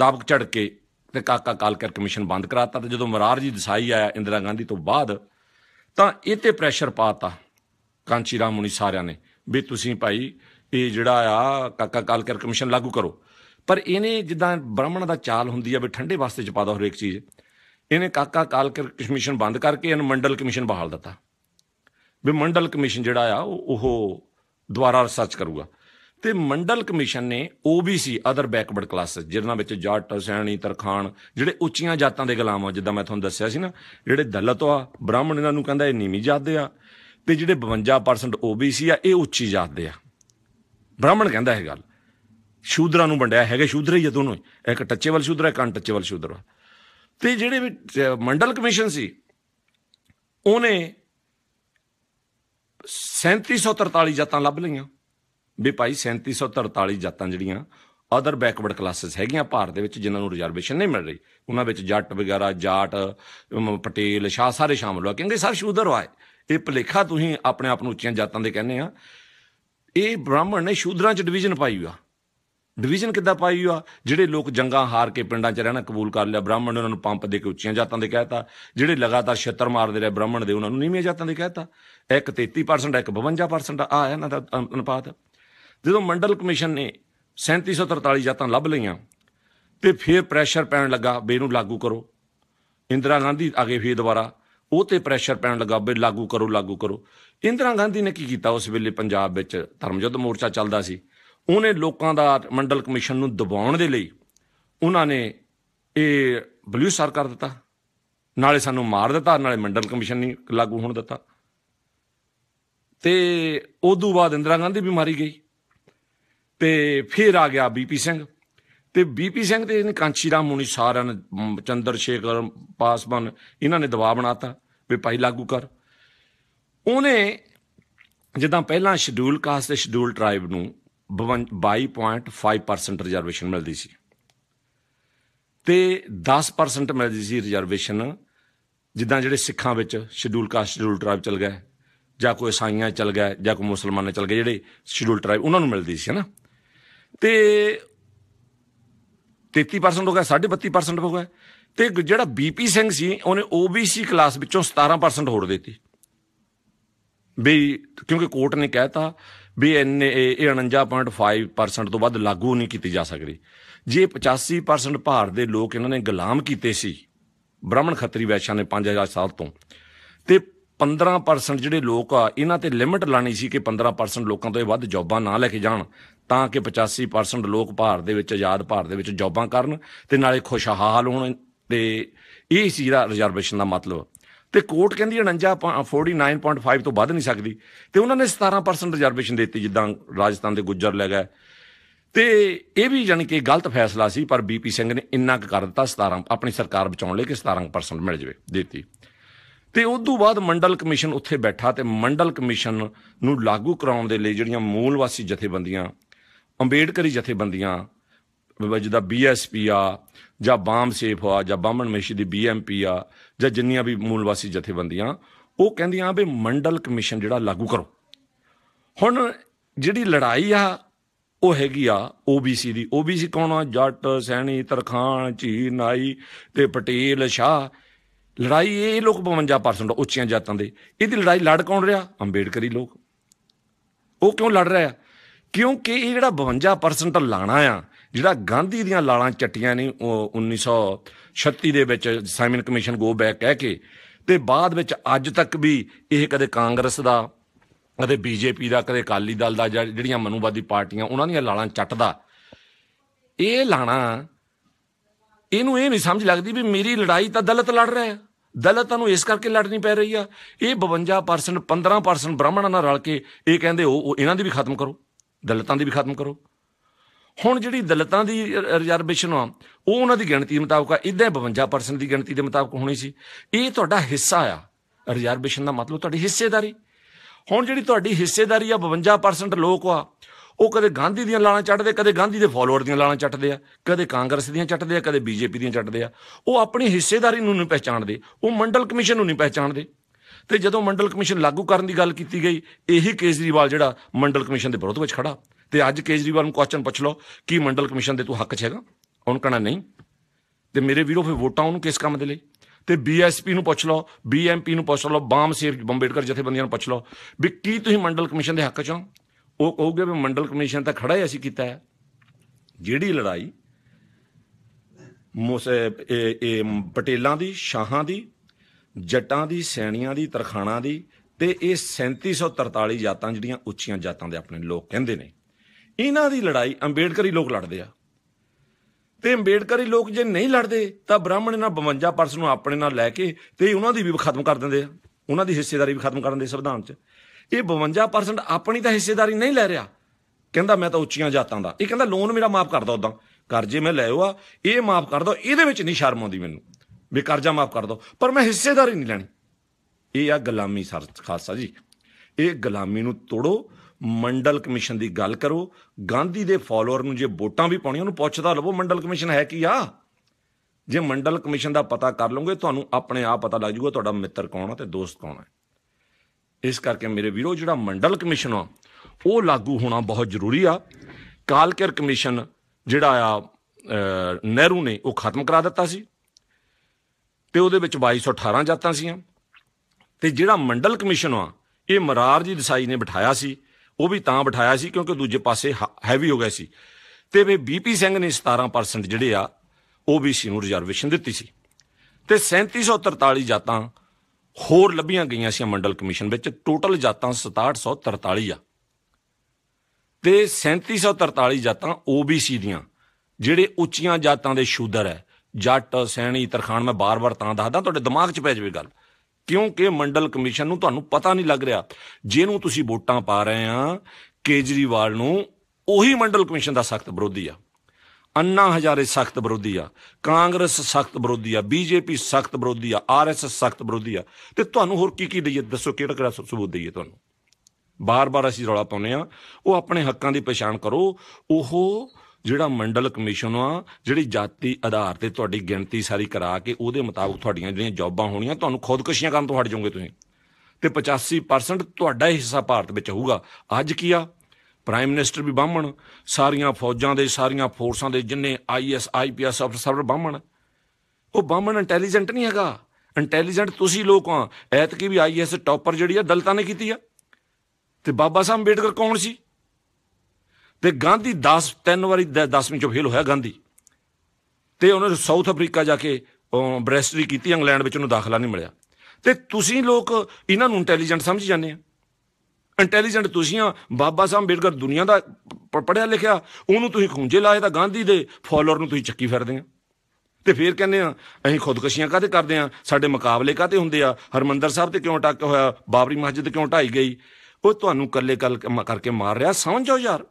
ਦਬਕ ਚੜ ਕੇ ਤੇ ਕਾਕਾ ਕਾਲਕਰ ਕਮਿਸ਼ਨ ਬੰਦ ਕਰਾਤਾ ਤੇ ਜਦੋਂ ਮਰਾਰਜੀ ਦੇਸਾਈ ਆਇਆ ਇੰਦਰਾ ਗਾਂਧੀ ਤੋਂ ਬਾਅਦ ਤਾਂ ਇਹ ਤੇ ਪ੍ਰੈਸ਼ਰ ਪਾਤਾ ਕਾਂਚੀ ਰਾਮ ਮੁਨੀ ਸਾਰਿਆਂ ਨੇ ਵੀ ਤੁਸੀਂ ਭਾਈ ਇਹ ਜਿਹੜਾ ਆ ਕਾਕਾ ਕਾਲਕਰ ਕਮਿਸ਼ਨ ਲਾਗੂ ਕਰੋ ਪਰ ਇਹਨੇ ਜਿੱਦਾਂ ਬ੍ਰਾਹਮਣ ਦਾ ਚਾਲ ਹੁੰਦੀ ਆ ਵੀ ਠੰਡੇ ਵਾਸਤੇ ਚ ਪਾਦਾ ਹਰੇਕ ਚੀਜ਼ ਇਹਨੇ ਕਾਕਾ ਕਾਲਕਰ ਕਮਿਸ਼ਨ ਬੰਦ ਕਰਕੇ ਇਹਨੂੰ ਮੰਡਲ ਕਮਿਸ਼ਨ ਬਹਾਲ ਦਿੱਤਾ ਵੀ ਮੰਡਲ ਕਮਿਸ਼ਨ ਜਿਹੜਾ ਆ ਉਹ ਦੁਆਰਾ ਰਿਸਰਚ ਕਰੂਗਾ ਤੇ ਮੰਡਲ ਕਮਿਸ਼ਨ ਨੇ ਓਬੀਸੀ ਅਦਰ ਬੈਕਵਰਡ ਕਲਾਸਸ ਜਿਨ੍ਹਾਂ ਵਿੱਚ ਜਾਟ ਸੈਣੀ ਤਰਖਾਨ ਜਿਹੜੇ ਉੱਚੀਆਂ ਜਾਤਾਂ ਦੇ ਗੁਲਾਮ ਆ ਜਿੱਦਾਂ ਮੈਂ ਤੁਹਾਨੂੰ ਦੱਸਿਆ ਸੀ ਨਾ ਜਿਹੜੇ ਦਲਤ ਆ ਬ੍ਰਾਹਮਣ ਇਹਨਾਂ ਨੂੰ ਕਹਿੰਦਾ ਇਹ ਨੀਵੀਂ ਜਾਤ ਦੇ ਆ ਤੇ ਜਿਹੜੇ 52% ਓਬੀਸੀ ਆ ਇਹ ਉੱਚੀ ਜਾਤ ਦੇ ਆ ਬ੍ਰਾਹਮਣ ਕਹਿੰਦਾ ਇਹ ਗੱਲ ਸ਼ੂਦਰਾਂ ਨੂੰ ਵੰਡਿਆ ਹੈਗੇ ਸ਼ੂਦਰ ਹੀ ਆ ਦੋਨੋਂ ਇੱਕ ਟੱਚੇਵਲ ਸ਼ੂਦਰ ਹੈ ਕੰਨ ਟੱਚੇਵਲ ਸ਼ੂਦਰ ਤੇ ਜਿਹੜੇ ਵੀ ਮੰਡਲ ਕਮਿਸ਼ਨ ਸੀ ਉਹਨੇ 3743 ਜਾਤਾਂ ਲੱਭ ਲਈਆਂ ਵੀ ਭਾਈ 3743 ਜਾਤਾਂ ਜਿਹੜੀਆਂ ਅਦਰ ਬੈਕਵਰਡ ਕਲਾਸਸ ਹੈਗੀਆਂ ਭਾਰਤ ਦੇ ਵਿੱਚ ਜਿਨ੍ਹਾਂ ਨੂੰ ਰਿਜ਼ਰਵੇਸ਼ਨ ਨਹੀਂ ਮਿਲ ਰਹੀ ਉਹਨਾਂ ਵਿੱਚ ਜੱਟ ਵਗੈਰਾ ਜਾਟ ਪਟੇਲ ਸ਼ਾਹ ਸਾਰੇ ਸ਼ਾਮਲ ਹੋਏ ਕਿਉਂਕਿ ਸਭ ਸ਼ੂਦਰ ਹੋਏ ਇਹ ਭਲੇਖਾ ਤੁਸੀਂ ਆਪਣੇ ਆਪ ਨੂੰ ਉੱਚੀਆਂ ਜਾਤਾਂ ਦੇ ਕਹਿੰਦੇ ਆ ਇਹ ਬ੍ਰਾਹਮਣ ਨੇ ਸ਼ੂਦਰਾਂ 'ਚ ਡਿਵੀਜ਼ਨ ਪਾਈ ਆ ਡਿਵੀਜ਼ਨ ਕਿੱਦਾਂ ਪਾਈ ਆ ਜਿਹੜੇ ਲੋਕ ਜੰਗਾਂ ਹਾਰ ਕੇ ਪਿੰਡਾਂ 'ਚ ਰਹਿਣਾ ਕਬੂਲ ਕਰ ਲਿਆ ਬ੍ਰਾਹਮਣ ਨੇ ਉਹਨਾਂ ਨੂੰ ਪੰਪ ਦੇ ਕੇ ਉੱਚੀਆਂ ਜਾਤਾਂ ਦੇ ਕਹਿਤਾ ਜਿਹੜੇ ਲਗਾਤਾਰ ਛੱਤਰ ਮਾਰਦੇ ਰਹੇ ਬ੍ਰਾਹਮਣ ਦੇ ਉਹਨਾਂ ਨੂੰ ਨੀਵੀਆਂ ਜਾਤਾਂ ਦੇ ਕਹਿਤਾ ਇੱਕ 33% ਇੱਕ 52% ਆ ਇਹਨਾਂ ਦਾ ਅਨੁਪਾਤ ਜਦੋਂ ਮੰਡਲ ਕਮਿਸ਼ਨ ਨੇ 3743 ਜਾਤਾਂ ਲੱਭ ਲਈਆਂ ਤੇ ਫਿਰ ਪ੍ਰੈਸ਼ਰ ਪੈਣ ਲੱਗਾ ਬੇ ਨੂੰ ਲਾਗੂ ਕਰੋ ਇੰਦਰਾ ਗਾਂਧੀ ਅਗੇ ਫੇਰ ਦੁਬਾਰਾ ਉਹ ਤੇ ਪ੍ਰੈਸ਼ਰ ਪੈਣ ਲੱਗਾ ਵੀ ਲਾਗੂ ਕਰੋ ਲਾਗੂ ਕਰੋ ਇੰਦਰਾ ਗਾਂਧੀ ਨੇ ਕੀ ਕੀਤਾ ਉਸ ਵੇਲੇ ਪੰਜਾਬ ਵਿੱਚ ਧਰਮਯੁੱਧ ਮੋਰਚਾ ਚੱਲਦਾ ਸੀ ਉਹਨੇ ਲੋਕਾਂ ਦਾ ਮੰਡਲ ਕਮਿਸ਼ਨ ਨੂੰ ਦਬਾਉਣ ਦੇ ਲਈ ਉਹਨਾਂ ਨੇ ਇਹ ਸਰ ਕਰ ਦਿੱਤਾ ਨਾਲੇ ਸਾਨੂੰ ਮਾਰ ਦਿੱਤਾ ਨਾਲੇ ਮੰਡਲ ਕਮਿਸ਼ਨ ਨਹੀਂ ਲਾਗੂ ਹੋਣ ਦਿੱਤਾ ਤੇ ਉਦੋਂ ਬਾਅਦ ਇੰਦਰਾ ਗਾਂਧੀ ਵੀ ਮਾਰੀ ਗਈ ਤੇ ਫਿਰ ਆ ਗਿਆ ਬੀਪੀ ਸਿੰਘ ਤੇ ਬੀਪੀ ਸਿੰਘ ਤੇ ਇਹਨੇ ਕਾਂਚੀ ਰਾਮ ਮੁਨੀ ਸਾਰਨ ਚੰਦਰ ਸ਼ੇਖਰ ਪਾਸਵਾਨ ਇਹਨਾਂ ਨੇ ਦਬਾਅ ਬਣਾਤਾ ਵੀ ਭਾਈ ਲਾਗੂ ਕਰ ਉਹਨੇ ਜਿੱਦਾਂ ਪਹਿਲਾਂ ਸ਼ਡਿਊਲ ਕਾਸਟ ਤੇ ਸ਼ਡਿਊਲ ਟ੍ਰਾਈਬ ਨੂੰ 22.5% ਰਿਜ਼ਰਵੇਸ਼ਨ ਮਿਲਦੀ ਸੀ ਤੇ 10% ਮਿਲਦੀ ਸੀ ਰਿਜ਼ਰਵੇਸ਼ਨ ਜਿੱਦਾਂ ਜਿਹੜੇ ਸਿੱਖਾਂ ਵਿੱਚ ਸ਼ਡਿਊਲ ਕਾਸਟ ਸ਼ਡਿਊਲ ਟ੍ਰਾਈਬ ਚੱਲ ਗਿਆ ਜਾਂ ਕੋਈ ਇਸਾਈਆਂ ਚੱਲ ਗਿਆ ਜਾਂ ਕੋਈ ਮੁਸਲਮਾਨਾਂ ਚੱਲ ਗਿਆ ਜਿਹੜੇ ਸ਼ਡਿਊਲ ਟ੍ਰਾਈਬ ਉਹਨਾਂ ਨੂੰ ਮਿਲਦੀ ਸੀ ਹਨਾ ਤੇ 33% ਹੋ ਗਿਆ 32% ਹੋ ਗਿਆ ਤੇ ਜਿਹੜਾ ਬੀਪੀ ਸਿੰਘ ਸੀ ਉਹਨੇ OBC ਕਲਾਸ ਵਿੱਚੋਂ 17% ਹੋਰ ਦਿੱਤੀ ਵੀ ਕਿਉਂਕਿ ਕੋਰਟ ਨੇ ਕਹਿਤਾ ਵੀ ਐਨਏ 49.5% ਤੋਂ ਵੱਧ ਲਾਗੂ ਨਹੀਂ ਕੀਤੀ ਜਾ ਸਕਦੀ ਜੇ 85% ਭਾਰ ਦੇ ਲੋਕ ਇਹਨਾਂ ਨੇ ਗੁਲਾਮ ਕੀਤੇ ਸੀ ਬ੍ਰਾਹਮਣ ਖੱਤਰੀ ਵੈਸ਼ਾ ਨੇ 5000 ਸਾਲ ਤੋਂ ਤੇ 15% ਜਿਹੜੇ ਲੋਕ ਆ ਇਹਨਾਂ ਤੇ ਲਿਮਟ ਲਾਣੀ ਸੀ ਕਿ 15% ਲੋਕਾਂ ਤੋਂ ਇਹ ਵੱਧ ਜੌਬਾਂ ਨਾ ਲੈ ਕੇ ਜਾਣ ਤਾਂ ਕਿ 85% ਲੋਕ ਭਾਰਤ ਦੇ ਵਿੱਚ ਆਜ਼ਾਦ ਭਾਰਤ ਦੇ ਵਿੱਚ ਜੌਬਾਂ ਕਰਨ ਤੇ ਨਾਲੇ ਖੁਸ਼ਹਾਲ ਹੋਣ ਤੇ ਇਹ ਸੀ ਦਾ ਰਿਜ਼ਰਵੇਸ਼ਨ ਦਾ ਮਤਲਬ ਤੇ ਕੋਰਟ ਕਹਿੰਦੀ 49 49.5 ਤੋਂ ਵੱਧ ਨਹੀਂ ਸਕਦੀ ਤੇ ਉਹਨਾਂ ਨੇ 17% ਰਿਜ਼ਰਵੇਸ਼ਨ ਦਿੱਤੀ ਜਿੱਦਾਂ ਰਾਜਸਥਾਨ ਦੇ ਗੁੱਜਰ ਲੈ ਗਏ ਤੇ ਇਹ ਵੀ ਜਾਨੀ ਕਿ ਗਲਤ ਫੈਸਲਾ ਸੀ ਪਰ ਬੀਪੀ ਸਿੰਘ ਨੇ ਇੰਨਾ ਕਰ ਦਿੱਤਾ 17 ਆਪਣੀ ਸਰਕਾਰ ਬਚਾਉਣ ਲਈ ਕਿ 17% ਮਿਲ ਜਵੇ ਦਿੱਤੀ ਤੇ ਉਸ ਤੋਂ ਬਾਅਦ ਮੰਡਲ ਕਮਿਸ਼ਨ ਉੱਥੇ ਬੈਠਾ ਤੇ ਮੰਡਲ ਕਮਿਸ਼ਨ ਨੂੰ ਲਾਗੂ ਕਰਾਉਣ ਦੇ ਲਈ ਜਿਹੜੀਆਂ ਮੂਲ ਵਾਸੀ ਜਥੇਬੰਦੀਆਂ ਅੰਬੇਡਕਰੀ ਜਥੇਬੰਦੀਆਂ ਜਿਹਦਾ ਬੀਐਸਪੀ ਆ ਜਾਂ ਬਾਮ ਸੇਫ ਆ ਜਾਂ ਬਾਮਣ ਮੇਸ਼ੀ ਦੀ ਬੀਐਮਪੀ ਆ ਜਾਂ ਜਿੰਨੀਆਂ ਵੀ ਮੂਲ ਵਾਸੀ ਜਥੇਬੰਦੀਆਂ ਉਹ ਕਹਿੰਦੀਆਂ ਵੀ ਮੰਡਲ ਕਮਿਸ਼ਨ ਜਿਹੜਾ ਲਾਗੂ ਕਰੋ ਹੁਣ ਜਿਹੜੀ ਲੜਾਈ ਆ ਉਹ ਹੈਗੀ ਆ ਓਬੀਸੀ ਦੀ ਓਬੀਸੀ ਕੌਣ ਆ ਜੱਟ ਸੈਣੀ ਤਰਖਾਨ ਝੀ ਨਾਈ ਤੇ ਪਟੇਲ ਸ਼ਾ ਲੜਾਈ ਇਹ ਲੋਕ 52% ਉੱਚੀਆਂ ਜਾਤਾਂ ਦੇ ਇਹਦੀ ਲੜਾਈ ਲੜ ਕੌਣ ਰਿਹਾ ਅੰਬੇਡਕਰੀ ਲੋਕ ਉਹ ਕਿਉਂ ਲੜ ਰਿਹਾ ਕਿਉਂਕਿ ਇਹ ਜਿਹੜਾ 52% ਲਾਣਾ ਆ ਜਿਹੜਾ ਗਾਂਧੀ ਦੀਆਂ ਲਾਲਾਂ ਚੱਟੀਆਂ ਨੇ 1936 ਦੇ ਵਿੱਚ ਸਾਈਮਨ ਕਮਿਸ਼ਨ ਗੋ ਬੈਕ ਕਹਿ ਕੇ ਤੇ ਬਾਅਦ ਵਿੱਚ ਅੱਜ ਤੱਕ ਵੀ ਇਹ ਕਦੇ ਕਾਂਗਰਸ ਦਾ ਕਦੇ ਬੀਜੇਪੀ ਦਾ ਕਦੇ ਅਕਾਲੀ ਦਲ ਦਾ ਜਿਹੜੀਆਂ ਮਨੂਵਾਦੀ ਪਾਰਟੀਆਂ ਉਹਨਾਂ ਦੀਆਂ ਲਾਲਾਂ ਚੱਟਦਾ ਇਹ ਲਾਣਾ ਇਹਨੂੰ ਇਹ ਨਹੀਂ ਸਮਝ ਲੱਗਦੀ ਵੀ ਮੇਰੀ ਲੜਾਈ ਤਾਂ ਦਲਤ ਲੜ ਰਿਹਾ ਹੈ ਦਲਤਾਂ ਨੂੰ ਇਸ ਕਰਕੇ ਲੜਨੀ ਪੈ ਰਹੀ ਆ ਇਹ 52% 15% ਬ੍ਰਾਹਮਣਾਂ ਨਾਲ ਰਲ ਕੇ ਇਹ ਕਹਿੰਦੇ ਉਹ ਇਹਨਾਂ ਦੀ ਵੀ ਖਤਮ ਕਰੋ ਦਲਿਤਾਂ ਦੀ ਵੀ ਖਤਮ ਕਰੋ ਹੁਣ ਜਿਹੜੀ ਦਲਿਤਾਂ ਦੀ ਰਿਜ਼ਰਵੇਸ਼ਨ ਆ ਉਹ ਉਹਨਾਂ ਦੀ ਗਿਣਤੀ ਦੇ ਮੁਤਾਬਕ ਆ ਇਦਾਂ 52% ਦੀ ਗਿਣਤੀ ਦੇ ਮੁਤਾਬਕ ਹੋਣੀ ਸੀ ਇਹ ਤੁਹਾਡਾ ਹਿੱਸਾ ਆ ਰਿਜ਼ਰਵੇਸ਼ਨ ਦਾ ਮਤਲਬ ਤੁਹਾਡੀ ਹਿੱਸੇਦਾਰੀ ਹੁਣ ਜਿਹੜੀ ਤੁਹਾਡੀ ਹਿੱਸੇਦਾਰੀ ਆ 52% ਲੋਕ ਆ ਉਹ ਕਦੇ ਗਾਂਧੀ ਦੀਆਂ ਲਾਣਾ ਚੜਦੇ ਕਦੇ ਗਾਂਧੀ ਦੇ ਫਾਲੋਅਰ ਦੀਆਂ ਲਾਣਾ ਚੜਦੇ ਆ ਕਦੇ ਕਾਂਗਰਸ ਦੀਆਂ ਚੜਦੇ ਆ ਕਦੇ ਬੀਜੇਪੀ ਦੀਆਂ ਚੜਦੇ ਆ ਉਹ ਆਪਣੀ ਹਿੱਸੇਦਾਰੀ ਨੂੰ ਨਹੀਂ ਪਛਾਣਦੇ ਉਹ ਮੰਡਲ ਕਮਿਸ਼ਨ ਨੂੰ ਨਹੀਂ ਪਛਾਣਦੇ ਤੇ ਜਦੋਂ ਮੰਡਲ ਕਮਿਸ਼ਨ ਲਾਗੂ ਕਰਨ ਦੀ ਗੱਲ ਕੀਤੀ ਗਈ ਇਹੀ ਕੇਜਰੀਵਾਲ ਜਿਹੜਾ ਮੰਡਲ ਕਮਿਸ਼ਨ ਦੇ ਵਿਰੋਧ ਵਿੱਚ ਖੜਾ ਤੇ ਅੱਜ ਕੇਜਰੀਵਾਲ ਨੂੰ ਕੁਐਸਚਨ ਪੁੱਛ ਲਓ ਕਿ ਮੰਡਲ ਕਮਿਸ਼ਨ ਦੇ ਤੂੰ ਹੱਕ 'ਚ ਹੈਗਾ ਉਹਨ ਕਹਣਾ ਨਹੀਂ ਤੇ ਮੇਰੇ ਵੀਰੋ ਫੇ ਵੋਟਾਂ ਉਹਨੂੰ ਕਿਸ ਕੰਮ ਦੇ ਲਈ ਤੇ ਬੀਐਸਪੀ ਨੂੰ ਪੁੱਛ ਲਓ ਬੀਐਮਪੀ ਨੂੰ ਪੁੱਛ ਲਓ ਬਾਮ ਸੇਵ ਬੰਬੇਡਕਰ ਜਥੇਬੰਦੀਆਂ ਨੂੰ ਪੁੱਛ ਲਓ ਵੀ ਕੀ ਤੁਸੀਂ ਮੰਡਲ ਕਮਿਸ਼ਨ ਦੇ ਹੱਕ 'ਚ ਹੋ ਉਹ ਕਹੋਗੇ ਵੀ ਮੰਡਲ ਕਮਿਸ਼ਨ ਤਾਂ ਖੜਾ ਹੀ ਅਸੀਂ ਕੀਤਾ ਹੈ ਜਿਹੜੀ ਲੜਾਈ ਮੋਸੇ ਇਹ ਪਟੇਲਾਂ ਦੀ ਸ਼ਾਹਾਂ ਦੀ ਜੱਟਾਂ ਦੀ ਸੈਣੀਆਂ ਦੀ ਤਰਖਾਣਾ ਦੀ ਤੇ ਇਹ 3743 ਜਾਤਾਂ ਜਿਹੜੀਆਂ ਉੱਚੀਆਂ ਜਾਤਾਂ ਦੇ ਆਪਣੇ ਲੋਕ ਕਹਿੰਦੇ ਨੇ ਇਹਨਾਂ ਦੀ ਲੜਾਈ ਅੰਬੇਡਕਰੀ ਲੋਕ ਲੜਦੇ ਆ ਤੇ ਅੰਬੇਡਕਰੀ ਲੋਕ ਜੇ ਨਹੀਂ ਲੜਦੇ ਤਾਂ ਬ੍ਰਾਹਮਣ ਇਹਨਾਂ 52% ਨੂੰ ਆਪਣੇ ਨਾਲ ਲੈ ਕੇ ਤੇ ਉਹਨਾਂ ਦੀ ਵੀ ਖਤਮ ਕਰ ਦਿੰਦੇ ਆ ਉਹਨਾਂ ਦੀ ਹਿੱਸੇਦਾਰੀ ਵੀ ਖਤਮ ਕਰਨ ਦੇ ਸੰਵਿਧਾਨ 'ਚ ਇਹ 52% ਆਪਣੀ ਤਾਂ ਹਿੱਸੇਦਾਰੀ ਨਹੀਂ ਲੈ ਰਿਹਾ ਕਹਿੰਦਾ ਮੈਂ ਤਾਂ ਉੱਚੀਆਂ ਜਾਤਾਂ ਦਾ ਇਹ ਕਹਿੰਦਾ ਲੋਨ ਮੇਰਾ ਮਾਫ ਕਰ ਦੋ ਉਦਾਂ ਕਰਜ਼ੇ ਮੈਂ ਲਿਆ ਆ ਇਹ ਮਾਫ ਕਰ ਦੋ ਇਹਦੇ ਵਿੱਚ ਨਹੀਂ ਸ਼ਰਮ ਆਉਂਦੀ ਮੈਨੂੰ ਵੀ ਕਰਜ਼ਾ ਮਾਫ ਕਰ ਦੋ ਪਰ ਮੈਂ ਹਿੱਸੇਦਾਰੀ ਨਹੀਂ ਲੈਣੀ ਇਹ ਆ ਗੁਲਾਮੀ ਸਰ ਖਾਲਸਾ ਜੀ ਇਹ ਗੁਲਾਮੀ ਨੂੰ ਤੋੜੋ ਮੰਡਲ ਕਮਿਸ਼ਨ ਦੀ ਗੱਲ ਕਰੋ ਗਾਂਧੀ ਦੇ ਫਾਲੋਅਰ ਨੂੰ ਜੇ ਵੋਟਾਂ ਵੀ ਪਾਉਣੀਆਂ ਉਹਨੂੰ ਪੁੱਛਦਾ ਲਵੋ ਮੰਡਲ ਕਮਿਸ਼ਨ ਹੈ ਕੀ ਆ ਜੇ ਮੰਡਲ ਕਮਿਸ਼ਨ ਦਾ ਪਤਾ ਕਰ ਲਓਗੇ ਤੁਹਾਨੂੰ ਆਪਣੇ ਆਪ ਪਤਾ ਲੱਗ ਜਾਊਗਾ ਤੁਹਾਡਾ ਮਿੱਤਰ ਕੌਣ ਆ ਤੇ ਦੋਸਤ ਕੌਣ ਆ ਇਸ ਕਰਕੇ ਮੇਰੇ ਵੀਰੋ ਜਿਹੜਾ ਮੰਡਲ ਕਮਿਸ਼ਨ ਆ ਉਹ ਲਾਗੂ ਹੋਣਾ ਬਹੁਤ ਜ਼ਰੂਰੀ ਆ ਕਾਲਕਰ ਕਮਿਸ਼ਨ ਜਿਹੜਾ ਆ ਨਹਿਰੂ ਨੇ ਉਹ ਖਤਮ ਕਰਾ ਦਿੱਤਾ ਸੀ ਤੇ ਉਹਦੇ ਵਿੱਚ 2218 ਜਾਤਾਂ ਸੀਆਂ ਤੇ ਜਿਹੜਾ ਮੰਡਲ ਕਮਿਸ਼ਨ ਆ ਇਹ ਮਰਾਰ ਜੀ ਦਸਾਈ ਨੇ ਬਿਠਾਇਆ ਸੀ ਉਹ ਵੀ ਤਾਂ ਬਿਠਾਇਆ ਸੀ ਕਿਉਂਕਿ ਦੂਜੇ ਪਾਸੇ ਹੈਵੀ ਹੋ ਗਿਆ ਸੀ ਤੇ ਵੀ ਬੀਪੀ ਸਿੰਘ ਨੇ 17% ਜਿਹੜੇ ਆ ਸੀ ਨੂੰ ਰਿਜ਼ਰਵੇਸ਼ਨ ਦਿੱਤੀ ਸੀ ਤੇ 3743 ਜਾਤਾਂ ਹੋਰ ਲੱਭੀਆਂ ਗਈਆਂ ਸੀ ਮੰਡਲ ਕਮਿਸ਼ਨ ਵਿੱਚ ਟੋਟਲ ਜਾਤਾਂ 6743 ਆ ਤੇ 3743 ਜਾਤਾਂ ਓਬੀਸੀ ਦੀਆਂ ਜਿਹੜੇ ਉੱਚੀਆਂ ਜਾਤਾਂ ਦੇ ਸ਼ੂਦਰ ਹੈ ਜੱਟ ਸੈਣੀ ਤਰਖਾਨ ਮੈਂ ਬਾਰ-ਬਾਰ ਤਾਂ ਦੱਸਦਾ ਤੁਹਾਡੇ ਦਿਮਾਗ 'ਚ ਪੈ ਜਾਵੇ ਗੱਲ ਕਿਉਂਕਿ ਮੰਡਲ ਕਮਿਸ਼ਨ ਨੂੰ ਤੁਹਾਨੂੰ ਪਤਾ ਨਹੀਂ ਲੱਗ ਰਿਹਾ ਜਿਹਨੂੰ ਤੁਸੀਂ ਵੋਟਾਂ ਪਾ ਰਹੇ ਆ ਕੇਜਰੀਵਾਲ ਨੂੰ ਉਹੀ ਮੰਡਲ ਕਮਿਸ਼ਨ ਦਾ ਸਖਤ ਵਿਰੋਧੀ ਆ ਅੰਨਾ ਹਜ਼ਾਰੇ ਸਖਤ ਵਿਰੋਧੀ ਆ ਕਾਂਗਰਸ ਸਖਤ ਵਿਰੋਧੀ ਆ ਬੀਜੇਪੀ ਸਖਤ ਵਿਰੋਧੀ ਆ ਆਰਐਸਐਸ ਸਖਤ ਵਿਰੋਧੀ ਆ ਤੇ ਤੁਹਾਨੂੰ ਹੋਰ ਕੀ ਕੀ ਦਈਏ ਦੱਸੋ ਕਿਹੜਾ ਕਿਹੜਾ ਸਬੂਤ ਦਈਏ ਤੁਹਾਨੂੰ ਬਾਰ-ਬਾਰ ਅਸੀਂ ਰੌਲਾ ਪਾਉਨੇ ਆ ਉਹ ਆਪਣੇ ਹੱਕਾਂ ਦੀ ਪਛਾਣ ਕਰੋ ਉਹ ਜਿਹੜਾ ਮੰਡਲ ਕਮਿਸ਼ਨ ਆ ਜਿਹੜੀ ਜਾਤੀ ਆਧਾਰ ਤੇ ਤੁਹਾਡੀ ਗਿਣਤੀ ਸਾਰੀ ਕਰਾ ਕੇ ਉਹਦੇ ਮੁਤਾਬਕ ਤੁਹਾਡੀਆਂ ਜਿਹੜੀਆਂ ਜੌਬਾਂ ਹੋਣੀਆਂ ਤੁਹਾਨੂੰ ਖੁਦਕੁਸ਼ੀਆਂ ਕਰਨ ਤੋਂ ਹਟ ਜਾਓਗੇ ਤੁਸੀਂ ਤੇ 85% ਤੁਹਾਡਾ ਹਿੱਸਾ ਭਾਰਤ ਵਿੱਚ ਹੋਊਗਾ ਅੱਜ ਕੀ ਆ ਪ੍ਰਾਈਮ ਮਿਨਿਸਟਰ ਵੀ ਬਾਹਮਣ ਸਾਰੀਆਂ ਫੌਜਾਂ ਦੇ ਸਾਰੀਆਂ ਫੋਰਸਾਂ ਦੇ ਜਿੰਨੇ ਆਈਐਸ ਆਈਪੀਐਸ ਅਫਸਰ ਬਾਹਮਣ ਉਹ ਬਾਹਮਣ ਇੰਟੈਲੀਜੈਂਟ ਨਹੀਂ ਹੈਗਾ ਇੰਟੈਲੀਜੈਂਟ ਤੁਸੀਂ ਲੋਕ ਆ ਐਤਕੀ ਵੀ ਆਈਐਸ ਟੌਪਰ ਜਿਹੜੀ ਆ ਦਲਤਾਂ ਨੇ ਕੀਤੀ ਆ ਤੇ ਬਾਬਾ ਸਾਹਿਬ ਅੰਬੇਡਕਰ ਕੌਣ ਸੀ ਤੇ ਗਾਂਧੀ 10 ਤਿੰਨ ਵਾਰੀ 10ਵੀਂ ਚੋਂ ਫੇਲ ਹੋਇਆ ਗਾਂਧੀ ਤੇ ਉਹਨੇ ਸਾਊਥ ਅਫਰੀਕਾ ਜਾ ਕੇ ਬ੍ਰੈਸਟਰੀ ਕੀਤੀ ਇੰਗਲੈਂਡ ਵਿੱਚ ਉਹਨੂੰ ਦਾਖਲਾ ਨਹੀਂ ਮਿਲਿਆ ਤੇ ਤੁਸੀਂ ਲੋਕ ਇਹਨਾਂ ਨੂੰ ਇੰਟੈਲੀਜੈਂਟ ਸਮਝ ਜਾਂਦੇ ਆ ਇੰਟੈਲੀਜੈਂਟ ਤੁਸੀਂ ਆ ਬਾਬਾ ਸਾਹਿਬ ਅੰਬੇਡਕਰ ਦੁਨੀਆ ਦਾ ਪੜਿਆ ਲਿਖਿਆ ਉਹਨੂੰ ਤੁਸੀਂ ਖੁੰਝੇ ਲਾਏ ਤਾਂ ਗਾਂਧੀ ਦੇ ਫਾਲੋਅਰ ਨੂੰ ਤੁਸੀਂ ਚੱਕੀ ਫਿਰਦੇ ਆ ਤੇ ਫੇਰ ਕਹਿੰਦੇ ਆ ਅਸੀਂ ਖੁਦਕਸ਼ੀਆਂ ਕਾਹਦੇ ਕਰਦੇ ਆ ਸਾਡੇ ਮੁਕਾਬਲੇ ਕਾਦੇ ਹੁੰਦੇ ਆ ਹਰਮੰਦਰ ਸਾਹਿਬ ਤੇ ਕਿਉਂ ਟੱਕ ਹੋਇਆ ਬਾਬਰੀ ਮਸਜਿਦ ਕਿਉਂ ਢਾਈ ਗਈ ਉਹ ਤੁਹਾਨੂੰ ਕੱਲੇ ਕੱਲ ਕਰਕੇ ਮਾਰ ਰਿਹਾ ਸਮਝੋ ਯਾਰ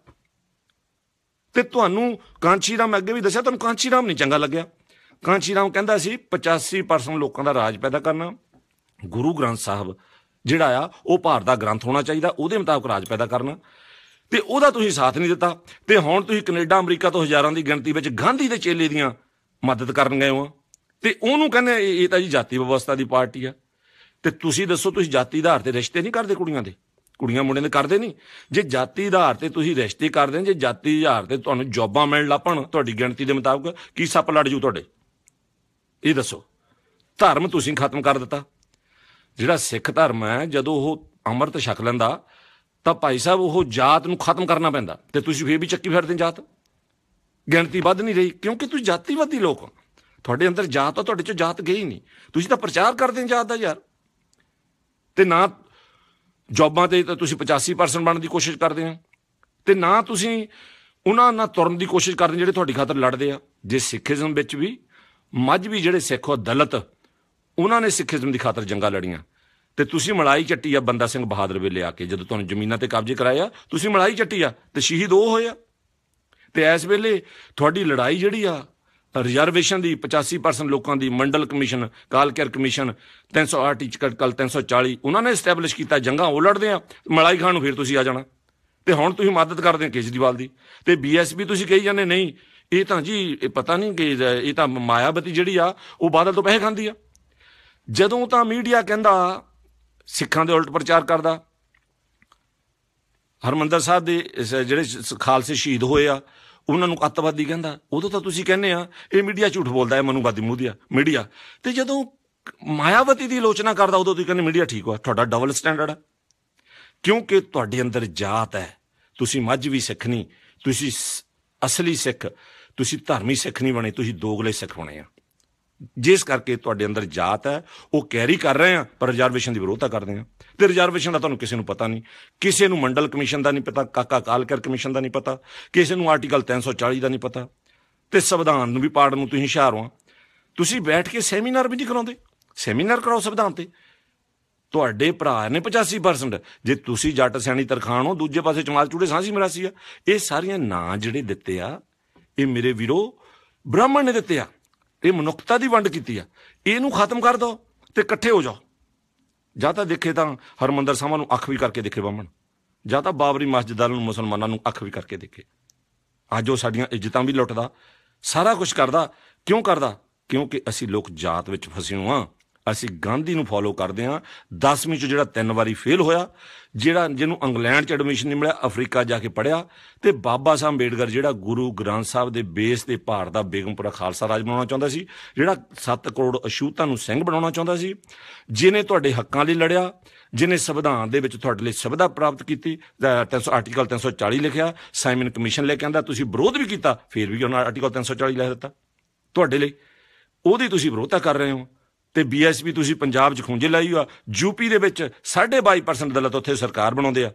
ਤੇ ਤੁਹਾਨੂੰ ਕਾਂਚੀ ਰਾਮ ਅੱਗੇ ਵੀ ਦੱਸਿਆ ਤੁਹਾਨੂੰ ਕਾਂਚੀ ਰਾਮ ਨਹੀਂ ਚੰਗਾ ਲੱਗਿਆ ਕਾਂਚੀ ਰਾਮ ਕਹਿੰਦਾ ਸੀ 85% ਲੋਕਾਂ ਦਾ ਰਾਜ ਪੈਦਾ ਕਰਨਾ ਗੁਰੂ ਗ੍ਰੰਥ ਸਾਹਿਬ ਜਿਹੜਾ ਆ ਉਹ ਭਾਰਤ ਦਾ ਗ੍ਰੰਥ ਹੋਣਾ ਚਾਹੀਦਾ ਉਹਦੇ ਮੁਤਾਬਕ ਰਾਜ ਪੈਦਾ ਕਰਨਾ ਤੇ ਉਹਦਾ ਤੁਸੀਂ ਸਾਥ ਨਹੀਂ ਦਿੱਤਾ ਤੇ ਹੁਣ ਤੁਸੀਂ ਕੈਨੇਡਾ ਅਮਰੀਕਾ ਤੋਂ ਹਜ਼ਾਰਾਂ ਦੀ ਗਿਣਤੀ ਵਿੱਚ ਗਾਂਧੀ ਦੇ ਚੇਲੇ ਦੀਆਂ ਮਦਦ ਕਰਨ ਗਏ ਹੋ ਤੇ ਉਹਨੂੰ ਕਹਿੰਦੇ ਇਹ ਤਾਂ ਜੀ ਜਾਤੀ ਵਿਵਸਥਾ ਦੀ ਪਾਰਟੀ ਆ ਤੇ ਤੁਸੀਂ ਦੱਸੋ ਤੁਸੀਂ ਜਾਤੀ ਆਧਾਰ ਤੇ ਰਿਸ਼ਤੇ ਨਹੀਂ ਕਰਦੇ ਕੁੜੀਆਂ ਦੇ ਕੁੜੀਆਂ ਮੁੰਡਿਆਂ ਦੇ ਕਰਦੇ ਨਹੀਂ ਜੇ ਜਾਤੀ ਆਧਾਰ ਤੇ ਤੁਸੀਂ ਰਿਸ਼ਤੇ ਕਰਦੇ ਜੇ ਜਾਤੀ ਆਧਾਰ ਤੇ ਤੁਹਾਨੂੰ ਜੌਬਾਂ ਮਿਲਣ ਲੱਪਣ ਤੁਹਾਡੀ ਗਿਣਤੀ ਦੇ ਮੁਤਾਬਕ ਕੀ ਸੱਪ ਲੜ ਜੂ ਤੁਹਾਡੇ ਇਹ ਦੱਸੋ ਧਰਮ ਤੁਸੀਂ ਖਤਮ ਕਰ ਦਿੱਤਾ ਜਿਹੜਾ ਸਿੱਖ ਧਰਮ ਹੈ ਜਦੋਂ ਉਹ ਅੰਮ੍ਰਿਤ ਛਕ ਲੈਂਦਾ ਤਾਂ ਭਾਈ ਸਾਹਿਬ ਉਹ ਜਾਤ ਨੂੰ ਖਤਮ ਕਰਨਾ ਪੈਂਦਾ ਤੇ ਤੁਸੀਂ ਫੇਰ ਵੀ ਚੱਕੀ ਫਿਰਦੇ ਜਾਤ ਗਿਣਤੀ ਵੱਧ ਨਹੀਂ ਰਹੀ ਕਿਉਂਕਿ ਤੁਸੀਂ ਜਾਤੀਵਾਦੀ ਲੋਕ ਹੋ ਤੁਹਾਡੇ ਅੰਦਰ ਜਾਤ ਤਾਂ ਤੁਹਾਡੇ ਚੋਂ ਜਾਤ ਗਈ ਨਹੀਂ ਤੁਸੀਂ ਤਾਂ ਪ੍ਰਚਾਰ ਕਰਦੇ ਜਾਤ ਦਾ ਯਾਰ ਤੇ ਨਾ ਜੌਬਾਂ ਤੇ ਤਾਂ ਤੁਸੀਂ 85% ਬਣਨ ਦੀ ਕੋਸ਼ਿਸ਼ ਕਰਦੇ ਹੋ ਤੇ ਨਾ ਤੁਸੀਂ ਉਹਨਾਂ ਨਾਲ ਤੁਰਨ ਦੀ ਕੋਸ਼ਿਸ਼ ਕਰਦੇ ਜਿਹੜੇ ਤੁਹਾਡੀ ਖਾਤਰ ਲੜਦੇ ਆ ਜੇ ਸਿੱਖੀਜ਼ਮ ਵਿੱਚ ਵੀ ਮੱਝ ਵੀ ਜਿਹੜੇ ਸਿੱਖ ਉਹ ਦਲਤ ਉਹਨਾਂ ਨੇ ਸਿੱਖੀਜ਼ਮ ਦੀ ਖਾਤਰ ਜੰਗਾਂ ਲੜੀਆਂ ਤੇ ਤੁਸੀਂ ਮਲਾਈ ਚੱਟੀ ਆ ਬੰਦਾ ਸਿੰਘ ਬਹਾਦਰ ਵੇਲੇ ਆ ਕੇ ਜਦੋਂ ਤੁਹਾਨੂੰ ਜ਼ਮੀਨਾਂ ਤੇ ਕਬਜ਼ੇ ਕਰਾਇਆ ਤੁਸੀਂ ਮਲਾਈ ਚੱਟੀ ਆ ਤੇ ਸ਼ਹੀਦ ਉਹ ਹੋਇਆ ਤੇ ਇਸ ਵੇਲੇ ਤੁਹਾਡੀ ਲੜਾਈ ਜਿਹੜੀ ਆ ਰਿਜ਼ਰਵੇਸ਼ਨ ਦੀ 85% ਲੋਕਾਂ ਦੀ ਮੰਡਲ ਕਮਿਸ਼ਨ ਕੇਅਰ ਕਮਿਸ਼ਨ 308 ਟੀਚਕਟ ਕੱਲ 340 ਉਹਨਾਂ ਨੇ ਸਟੈਬਲਿਸ਼ ਕੀਤਾ ਜੰਗਾ ਉਹ ਲੜਦੇ ਆ ਮਲਾਈ ਖਾਨ ਨੂੰ ਫਿਰ ਤੁਸੀਂ ਆ ਜਾਣਾ ਤੇ ਹੁਣ ਤੁਸੀਂ ਮਦਦ ਕਰਦੇ ਹੋ ਕੇਜਰੀਵਾਲ ਦੀ ਤੇ ਬੀਐਸਪੀ ਤੁਸੀਂ ਕਹੀ ਜਾਂਦੇ ਨਹੀਂ ਇਹ ਤਾਂ ਜੀ ਇਹ ਪਤਾ ਨਹੀਂ ਕਿ ਇਹ ਤਾਂ ਮਾਇਆਵਤੀ ਜਿਹੜੀ ਆ ਉਹ ਬਾਦਲ ਤੋਂ ਪੈਸੇ ਖਾਂਦੀ ਆ ਜਦੋਂ ਤਾਂ ਮੀਡੀਆ ਕਹਿੰਦਾ ਸਿੱਖਾਂ ਦੇ ਉਲਟ ਪ੍ਰਚਾਰ ਕਰਦਾ ਹਰਮੰਦਰ ਸਾਹਿਬ ਦੇ ਜਿਹੜੇ ਖਾਲਸੇ ਸ਼ਹੀਦ ਹੋਏ ਆ ਉਹਨਾਂ ਨੂੰ ਅੱਤਵਾਦੀ ਕਹਿੰਦਾ ਉਦੋਂ ਤਾਂ ਤੁਸੀਂ ਕਹਿੰਦੇ ਆ ਇਹ ਮੀਡੀਆ ਝੂਠ ਬੋਲਦਾ ਹੈ ਮਨੂਵਾਦੀ ਮੂਦੀਆ ਮੀਡੀਆ ਤੇ ਜਦੋਂ ਮਾਇਆਵਤੀ ਦੀ ਆਲੋਚਨਾ ਕਰਦਾ ਉਦੋਂ ਤੁਸੀਂ ਕਹਿੰਦੇ ਮੀਡੀਆ ਠੀਕ ਹੋਆ ਤੁਹਾਡਾ ਡਬਲ ਸਟੈਂਡਰਡ ਹੈ ਕਿਉਂਕਿ ਤੁਹਾਡੇ ਅੰਦਰ ਜਾਤ ਹੈ ਤੁਸੀਂ ਮੱਝ ਵੀ ਸਿੱਖ ਨਹੀਂ ਤੁਸੀਂ ਅਸਲੀ ਸਿੱਖ ਤੁਸੀਂ ਧਰਮੀ ਸਿੱਖ ਨਹੀਂ ਬਣੇ ਤੁਸੀਂ ਦੋਗਲੇ ਸਿੱਖ ਬਣੇ ਆ ਜਿਸ ਕਰਕੇ ਤੁਹਾਡੇ ਅੰਦਰ ਜਾਤ ਹੈ ਉਹ ਕੈਰੀ ਕਰ ਰਹੇ ਆ ਪਰ ਰਿਜ਼ਰਵੇਸ਼ਨ ਦੀ ਵਿਰੋਧਤਾ ਕਰਦੇ ਆ ਤੇ ਰਿਜ਼ਰਵੇਸ਼ਨ ਦਾ ਤੁਹਾਨੂੰ ਕਿਸੇ ਨੂੰ ਪਤਾ ਨਹੀਂ ਕਿਸੇ ਨੂੰ ਮੰਡਲ ਕਮਿਸ਼ਨ ਦਾ ਨਹੀਂ ਪਤਾ ਕਾਕਾ ਕਾਲਕਰ ਕਮਿਸ਼ਨ ਦਾ ਨਹੀਂ ਪਤਾ ਕਿਸੇ ਨੂੰ ਆਰਟੀਕਲ 340 ਦਾ ਨਹੀਂ ਪਤਾ ਤੇ ਸੰਵਿਧਾਨ ਨੂੰ ਵੀ ਪਾੜਨ ਨੂੰ ਤੁਸੀਂ ਹਿਸ਼ਾਰ ਹੋ ਤੁਸੀਂ ਬੈਠ ਕੇ ਸੈਮੀਨਾਰ ਵੀ ਨਹੀਂ ਕਰਾਉਂਦੇ ਸੈਮੀਨਾਰ ਕਰਾਓ ਸੰਵਿਧਾਨ ਤੇ ਤੁਹਾਡੇ ਭਰਾ ਨੇ 85% ਜੇ ਤੁਸੀਂ ਜੱਟ ਸਿਆਣੀ ਤਰਖਾਣ ਹੋ ਦੂਜੇ ਪਾਸੇ ਚਮਾਲ ਚੂੜੇ ਸਾਂਸੀ ਮਰਾਸੀ ਆ ਇਹ ਸਾਰੀਆਂ ਨਾਂ ਜਿਹੜੇ ਦਿੱਤੇ ਆ ਇਹ ਮੇਰੇ ਵੀਰੋ ਬ੍ਰਾਹਮਣ ਨੇ ਦਿੱਤੇ ਆ ਇਹ ਮਨੁੱਖਤਾ ਦੀ ਵੰਡ ਕੀਤੀ ਆ ਇਹਨੂੰ ਖਤਮ ਕਰ ਦੋ ਤੇ ਇਕੱਠੇ ਹੋ ਜਾਓ ਜਾਂ ਤਾਂ ਦੇਖੇ ਤਾਂ ਹਰਮੰਦਰ ਸਾਹਿਬ ਨੂੰ ਅੱਖ ਵੀ ਕਰਕੇ ਦੇਖੇ ਬਾਹਮਣ ਜਾਂ ਤਾਂ ਬਾਬਰੀ ਮਸਜਿਦ ਵਾਲ ਨੂੰ ਮੁਸਲਮਾਨਾਂ ਨੂੰ ਅੱਖ ਵੀ ਕਰਕੇ ਦੇਖੇ ਅੱਜ ਉਹ ਸਾਡੀਆਂ ਇੱਜ਼ਤਾਂ ਵੀ ਲੁੱਟਦਾ ਸਾਰਾ ਕੁਝ ਕਰਦਾ ਕਿਉਂ ਕਰਦਾ ਕਿਉਂਕਿ ਅਸੀਂ ਲੋਕ ਜਾਤ ਵਿੱਚ ਫਸੇ ਹੋਆਂ ਅਸੀਂ ਗਾਂਧੀ ਨੂੰ ਫੋਲੋ ਕਰਦੇ ਹਾਂ 10ਵੀਂ ਚ ਜਿਹੜਾ ਤਿੰਨ ਵਾਰੀ ਫੇਲ ਹੋਇਆ ਜਿਹੜਾ ਜਿਹਨੂੰ ਇੰਗਲੈਂਡ ਚ ਐਡਮਿਸ਼ਨ ਨਹੀਂ ਮਿਲਿਆ ਅਫਰੀਕਾ ਜਾ ਕੇ ਪੜਿਆ ਤੇ ਬਾਬਾ ਸਾਹਿਬ ਅੰਬੇਡਕਰ ਜਿਹੜਾ ਗੁਰੂ ਗ੍ਰੰਥ ਸਾਹਿਬ ਦੇ ਬੇਸ ਤੇ ਭਾਰਤ ਦਾ ਬੇਗਮਪੁਰਾ ਖਾਲਸਾ ਰਾਜ ਬਣਾਉਣਾ ਚਾਹੁੰਦਾ ਸੀ ਜਿਹੜਾ 7 ਕਰੋੜ ਅਸ਼ੂਤਾਂ ਨੂੰ ਸਿੰਘ ਬਣਾਉਣਾ ਚਾਹੁੰਦਾ ਸੀ ਜਿਨੇ ਤੁਹਾਡੇ ਹੱਕਾਂ ਲਈ ਲੜਿਆ ਜਿਨੇ ਸੰਵਿਧਾਨ ਦੇ ਵਿੱਚ ਤੁਹਾਡੇ ਲਈ ਸਬਦਾ ਪ੍ਰਾਪਤ ਕੀਤੀ 300 ਆਰਟੀਕਲ 340 ਲਿਖਿਆ ਸਾਈਮਨ ਕਮਿਸ਼ਨ ਲੈ ਕੇ ਆਂਦਾ ਤੁਸੀਂ ਵਿਰੋਧ ਵੀ ਕੀਤਾ ਫਿਰ ਵੀ ਉਹਨਾਂ ਆਰਟੀਕਲ 340 ਲੈ ਦਿੱਤਾ ਤੁਹਾਡੇ ਲਈ ਉਹਦੀ ਤੁਸੀਂ ਵਿਰੋਧਤਾ ਕਰ ਰਹੇ ਹੋ ਤੇ ਬੀਐਸਪੀ ਤੁਸੀਂ ਪੰਜਾਬ 'ਚ ਖੁੰਝੇ ਲਾਈ ਆ ਯੂਪੀ ਦੇ ਵਿੱਚ 22.5% ਦਲਤ ਉੱਥੇ ਸਰਕਾਰ ਬਣਾਉਂਦੇ ਆ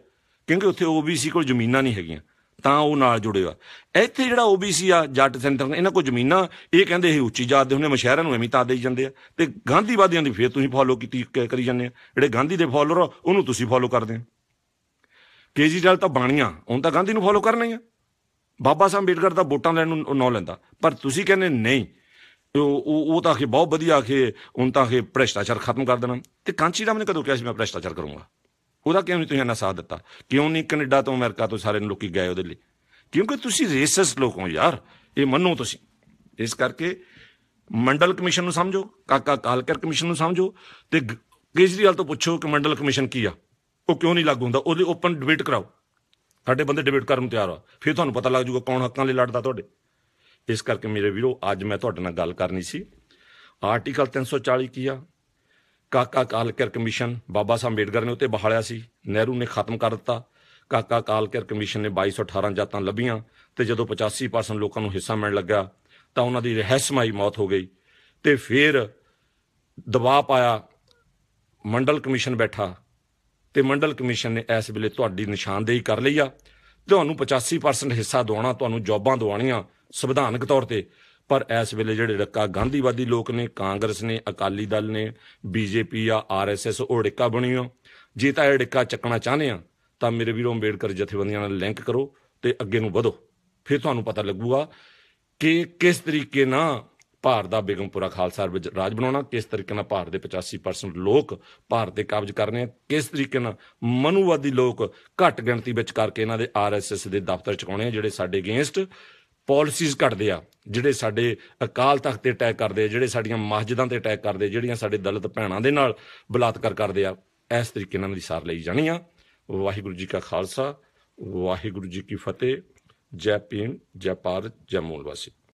ਕਿਉਂਕਿ ਉੱਥੇ ਓਬੀਸੀ ਕੋਲ ਜ਼ਮੀਨਾਂ ਨਹੀਂ ਹੈਗੀਆਂ ਤਾਂ ਉਹ ਨਾਲ ਜੁੜੇ ਆ ਇੱਥੇ ਜਿਹੜਾ ਓਬੀਸੀ ਆ ਜੱਟ ਸੈਂਟਰ ਇਹਨਾਂ ਕੋਲ ਜ਼ਮੀਨਾਂ ਇਹ ਕਹਿੰਦੇ ਇਹ ਉੱਚੀ ਜਾਤ ਦੇ ਹੁੰਦੇ ਮਸ਼ਹਿਰਾਂ ਨੂੰ ਐਵੇਂ ਤਾਂ ਦੇਈ ਜਾਂਦੇ ਆ ਤੇ ਗਾਂਧੀਵਾਦੀਆਂ ਦੀ ਫੇਰ ਤੁਸੀਂ ਫੋਲੋ ਕੀਤੀ ਕਰੀ ਜਾਂਦੇ ਆ ਜਿਹੜੇ ਗਾਂਧੀ ਦੇ ਫਾਲੋਅਰ ਉਹਨੂੰ ਤੁਸੀਂ ਫੋਲੋ ਕਰਦੇ ਆ ਕੇਜੀਵਾਲ ਤਾਂ ਬਾਣੀਆਂ ਉਹ ਤਾਂ ਗਾਂਧੀ ਨੂੰ ਫੋਲੋ ਕਰਨਾ ਹੀ ਆ ਬਾਬਾ ਸਾਹਿਬ ਅੰਬੇਡਕਰ ਦਾ ਵੋਟਾਂ ਲੈਣ ਨੂੰ ਨੌ ਲੈਂਦਾ ਪਰ ਤੁਸੀਂ ਕਹਿੰਦੇ ਨਹੀਂ ਉਹ ਉਹ ਤਾਂ ਕਿ ਬਹੁਤ ਵਧੀਆ ਕਿ ਹੁਣ ਤਾਂ ਕਿ ਭ੍ਰਿਸ਼ਟਾਚਾਰ ਖਤਮ ਕਰ ਦੇਣਾ ਤੇ ਕਾਂਚੀ ਰਾਮ ਨੇ ਕਦੋਂ ਕਿਹਾ ਸੀ ਮੈਂ ਭ੍ਰਿਸ਼ਟਾਚਾਰ ਕਰੂੰਗਾ ਉਹਦਾ ਕਿਉਂ ਨਹੀਂ ਤੁਸੀਂ ਇਹਨਾਂ ਸਾਥ ਦਿੱਤਾ ਕਿਉਂ ਨਹੀਂ ਕੈਨੇਡਾ ਤੋਂ ਅਮਰੀਕਾ ਤੋਂ ਸਾਰੇ ਲੋਕੀ ਗਏ ਉਹਦੇ ਲਈ ਕਿਉਂਕਿ ਤੁਸੀਂ ਰੇਸਿਸ ਲੋਕ ਹੋ ਯਾਰ ਇਹ ਮੰਨੋ ਤੁਸੀਂ ਇਸ ਕਰਕੇ ਮੰਡਲ ਕਮਿਸ਼ਨ ਨੂੰ ਸਮਝੋ ਕਾਕਾ ਕਾਲਕਰ ਕਮਿਸ਼ਨ ਨੂੰ ਸਮਝੋ ਤੇ ਕੇਜਰੀਵਾਲ ਤੋਂ ਪੁੱਛੋ ਕਿ ਮੰਡਲ ਕਮਿਸ਼ਨ ਕੀ ਆ ਉਹ ਕਿਉਂ ਨਹੀਂ ਲਾਗੂ ਹੁੰਦਾ ਉਹਦੇ ਓਪਨ ਡਿਬੇਟ ਕਰਾਓ ਸਾਡੇ ਬੰਦੇ ਡਿਬੇਟ ਕਰਨ ਤਿਆਰ ਆ ਫਿਰ ਤੁਹਾਨੂੰ ਪਤਾ ਲੱਗ ਜਾਊਗਾ ਕੌਣ ਹੱਕਾਂ ਲਈ ਲੜਦਾ ਤੁਹਾਡੇ ਇਸ ਕਰਕੇ ਮੇਰੇ ਵੀਰੋ ਅੱਜ ਮੈਂ ਤੁਹਾਡੇ ਨਾਲ ਗੱਲ ਕਰਨੀ ਸੀ ਆਰਟੀਕਲ 340 ਕੀ ਆ ਕਾਕਾ ਕਾਲਕਰ ਕਮਿਸ਼ਨ ਬਾਬਾ ਸਾਹਿਬ ਅੰਬੇਡਕਰ ਨੇ ਉਤੇ ਬਹਾਲਿਆ ਸੀ ਨਹਿਰੂ ਨੇ ਖਤਮ ਕਰ ਦਿੱਤਾ ਕਾਕਾ ਕਾਲਕਰ ਕਮਿਸ਼ਨ ਨੇ 2218 ਜਾਤਾਂ ਲੱਭੀਆਂ ਤੇ ਜਦੋਂ 85% ਲੋਕਾਂ ਨੂੰ ਹਿੱਸਾ ਮਿਲਣ ਲੱਗਾ ਤਾਂ ਉਹਨਾਂ ਦੀ ਰਹਿਸਮਈ ਮੌਤ ਹੋ ਗਈ ਤੇ ਫਿਰ ਦਬਾਅ ਪਾਇਆ ਮੰਡਲ ਕਮਿਸ਼ਨ ਬੈਠਾ ਤੇ ਮੰਡਲ ਕਮਿਸ਼ਨ ਨੇ ਇਸ ਵੇਲੇ ਤੁਹਾਡੀ ਨਿਸ਼ਾਨਦੇਹੀ ਕਰ ਲਈ ਆ ਤੁਹਾਨੂੰ 85% ਹਿੱਸਾ ਦਵਾਉਣਾ ਤੁਹਾਨੂੰ ਜੌਬਾਂ ਦਵਾਉਣੀਆਂ ਸੰਵਿਧਾਨਕ ਤੌਰ ਤੇ ਪਰ ਇਸ ਵੇਲੇ ਜਿਹੜੇ ਰੱਕਾ ਗਾਂਧੀਵਾਦੀ ਲੋਕ ਨੇ ਕਾਂਗਰਸ ਨੇ ਅਕਾਲੀ ਦਲ ਨੇ ਬੀਜੇਪੀ ਆ ਆਰਐਸਐਸ ਉਹ ਡਿੱਕਾ ਬਣੀਓ ਜੇ ਤਾਂ ਇਹ ਡਿੱਕਾ ਚੱਕਣਾ ਚਾਹਦੇ ਆ ਤਾਂ ਮੇਰੇ ਵੀਰੋ ਅੰਬੇਡਕਰ ਜਥੇਬੰਦੀਆਂ ਨਾਲ ਲਿੰਕ ਕਰੋ ਤੇ ਅੱਗੇ ਨੂੰ ਵਧੋ ਫਿਰ ਤੁਹਾਨੂੰ ਪਤਾ ਲੱਗੂਗਾ ਕਿ ਕਿਸ ਤਰੀਕੇ ਨਾਲ ਭਾਰਤ ਦਾ ਬੇਗਮਪੁਰਾ ਖਾਲਸਾ ਰਾਜ ਬਣਾਉਣਾ ਕਿਸ ਤਰੀਕੇ ਨਾਲ ਭਾਰਤ ਦੇ 85% ਲੋਕ ਭਾਰਤ ਦੇ ਕਾਬਜ ਕਰਨੇ ਕਿਸ ਤਰੀਕੇ ਨਾਲ ਮਨੂਵਾਦੀ ਲੋਕ ਘੱਟ ਗਿਣਤੀ ਵਿੱਚ ਕਰਕੇ ਇਹਨਾਂ ਦੇ ਆਰਐਸਐਸ ਦੇ ਦਫ਼ਤਰ ਚਕਾਉਣੇ ਜਿਹੜੇ ਸਾਡੇ ਅਗੇਂਸਟ ਪਾਲਿਸੀਜ਼ ਘਟਦੇ ਆ ਜਿਹੜੇ ਸਾਡੇ ਅਕਾਲ ਤਖਤ ਤੇ ਅਟੈਕ ਕਰਦੇ ਆ ਜਿਹੜੇ ਸਾਡੀਆਂ ਮਸਜਿਦਾਂ ਤੇ ਅਟੈਕ ਕਰਦੇ ਜਿਹੜੀਆਂ ਸਾਡੇ ਦਲਿਤ ਭੈਣਾਂ ਦੇ ਨਾਲ ਬਲਾਤਕਾਰ ਕਰਦੇ ਆ ਇਸ ਤਰੀਕੇ ਨਾਲ ਦੀ ਸਾਰ ਲਈ ਜਾਣੀ ਆ ਵਾਹਿਗੁਰੂ ਜੀ ਕਾ ਖਾਲਸਾ ਵਾਹਿਗੁਰੂ ਜੀ ਕੀ ਫਤਿਹ ਜੈ ਭੀਮ ਜੈ ਪਾਰ ਜੈ ਮੂਲ ਵਾਸੀ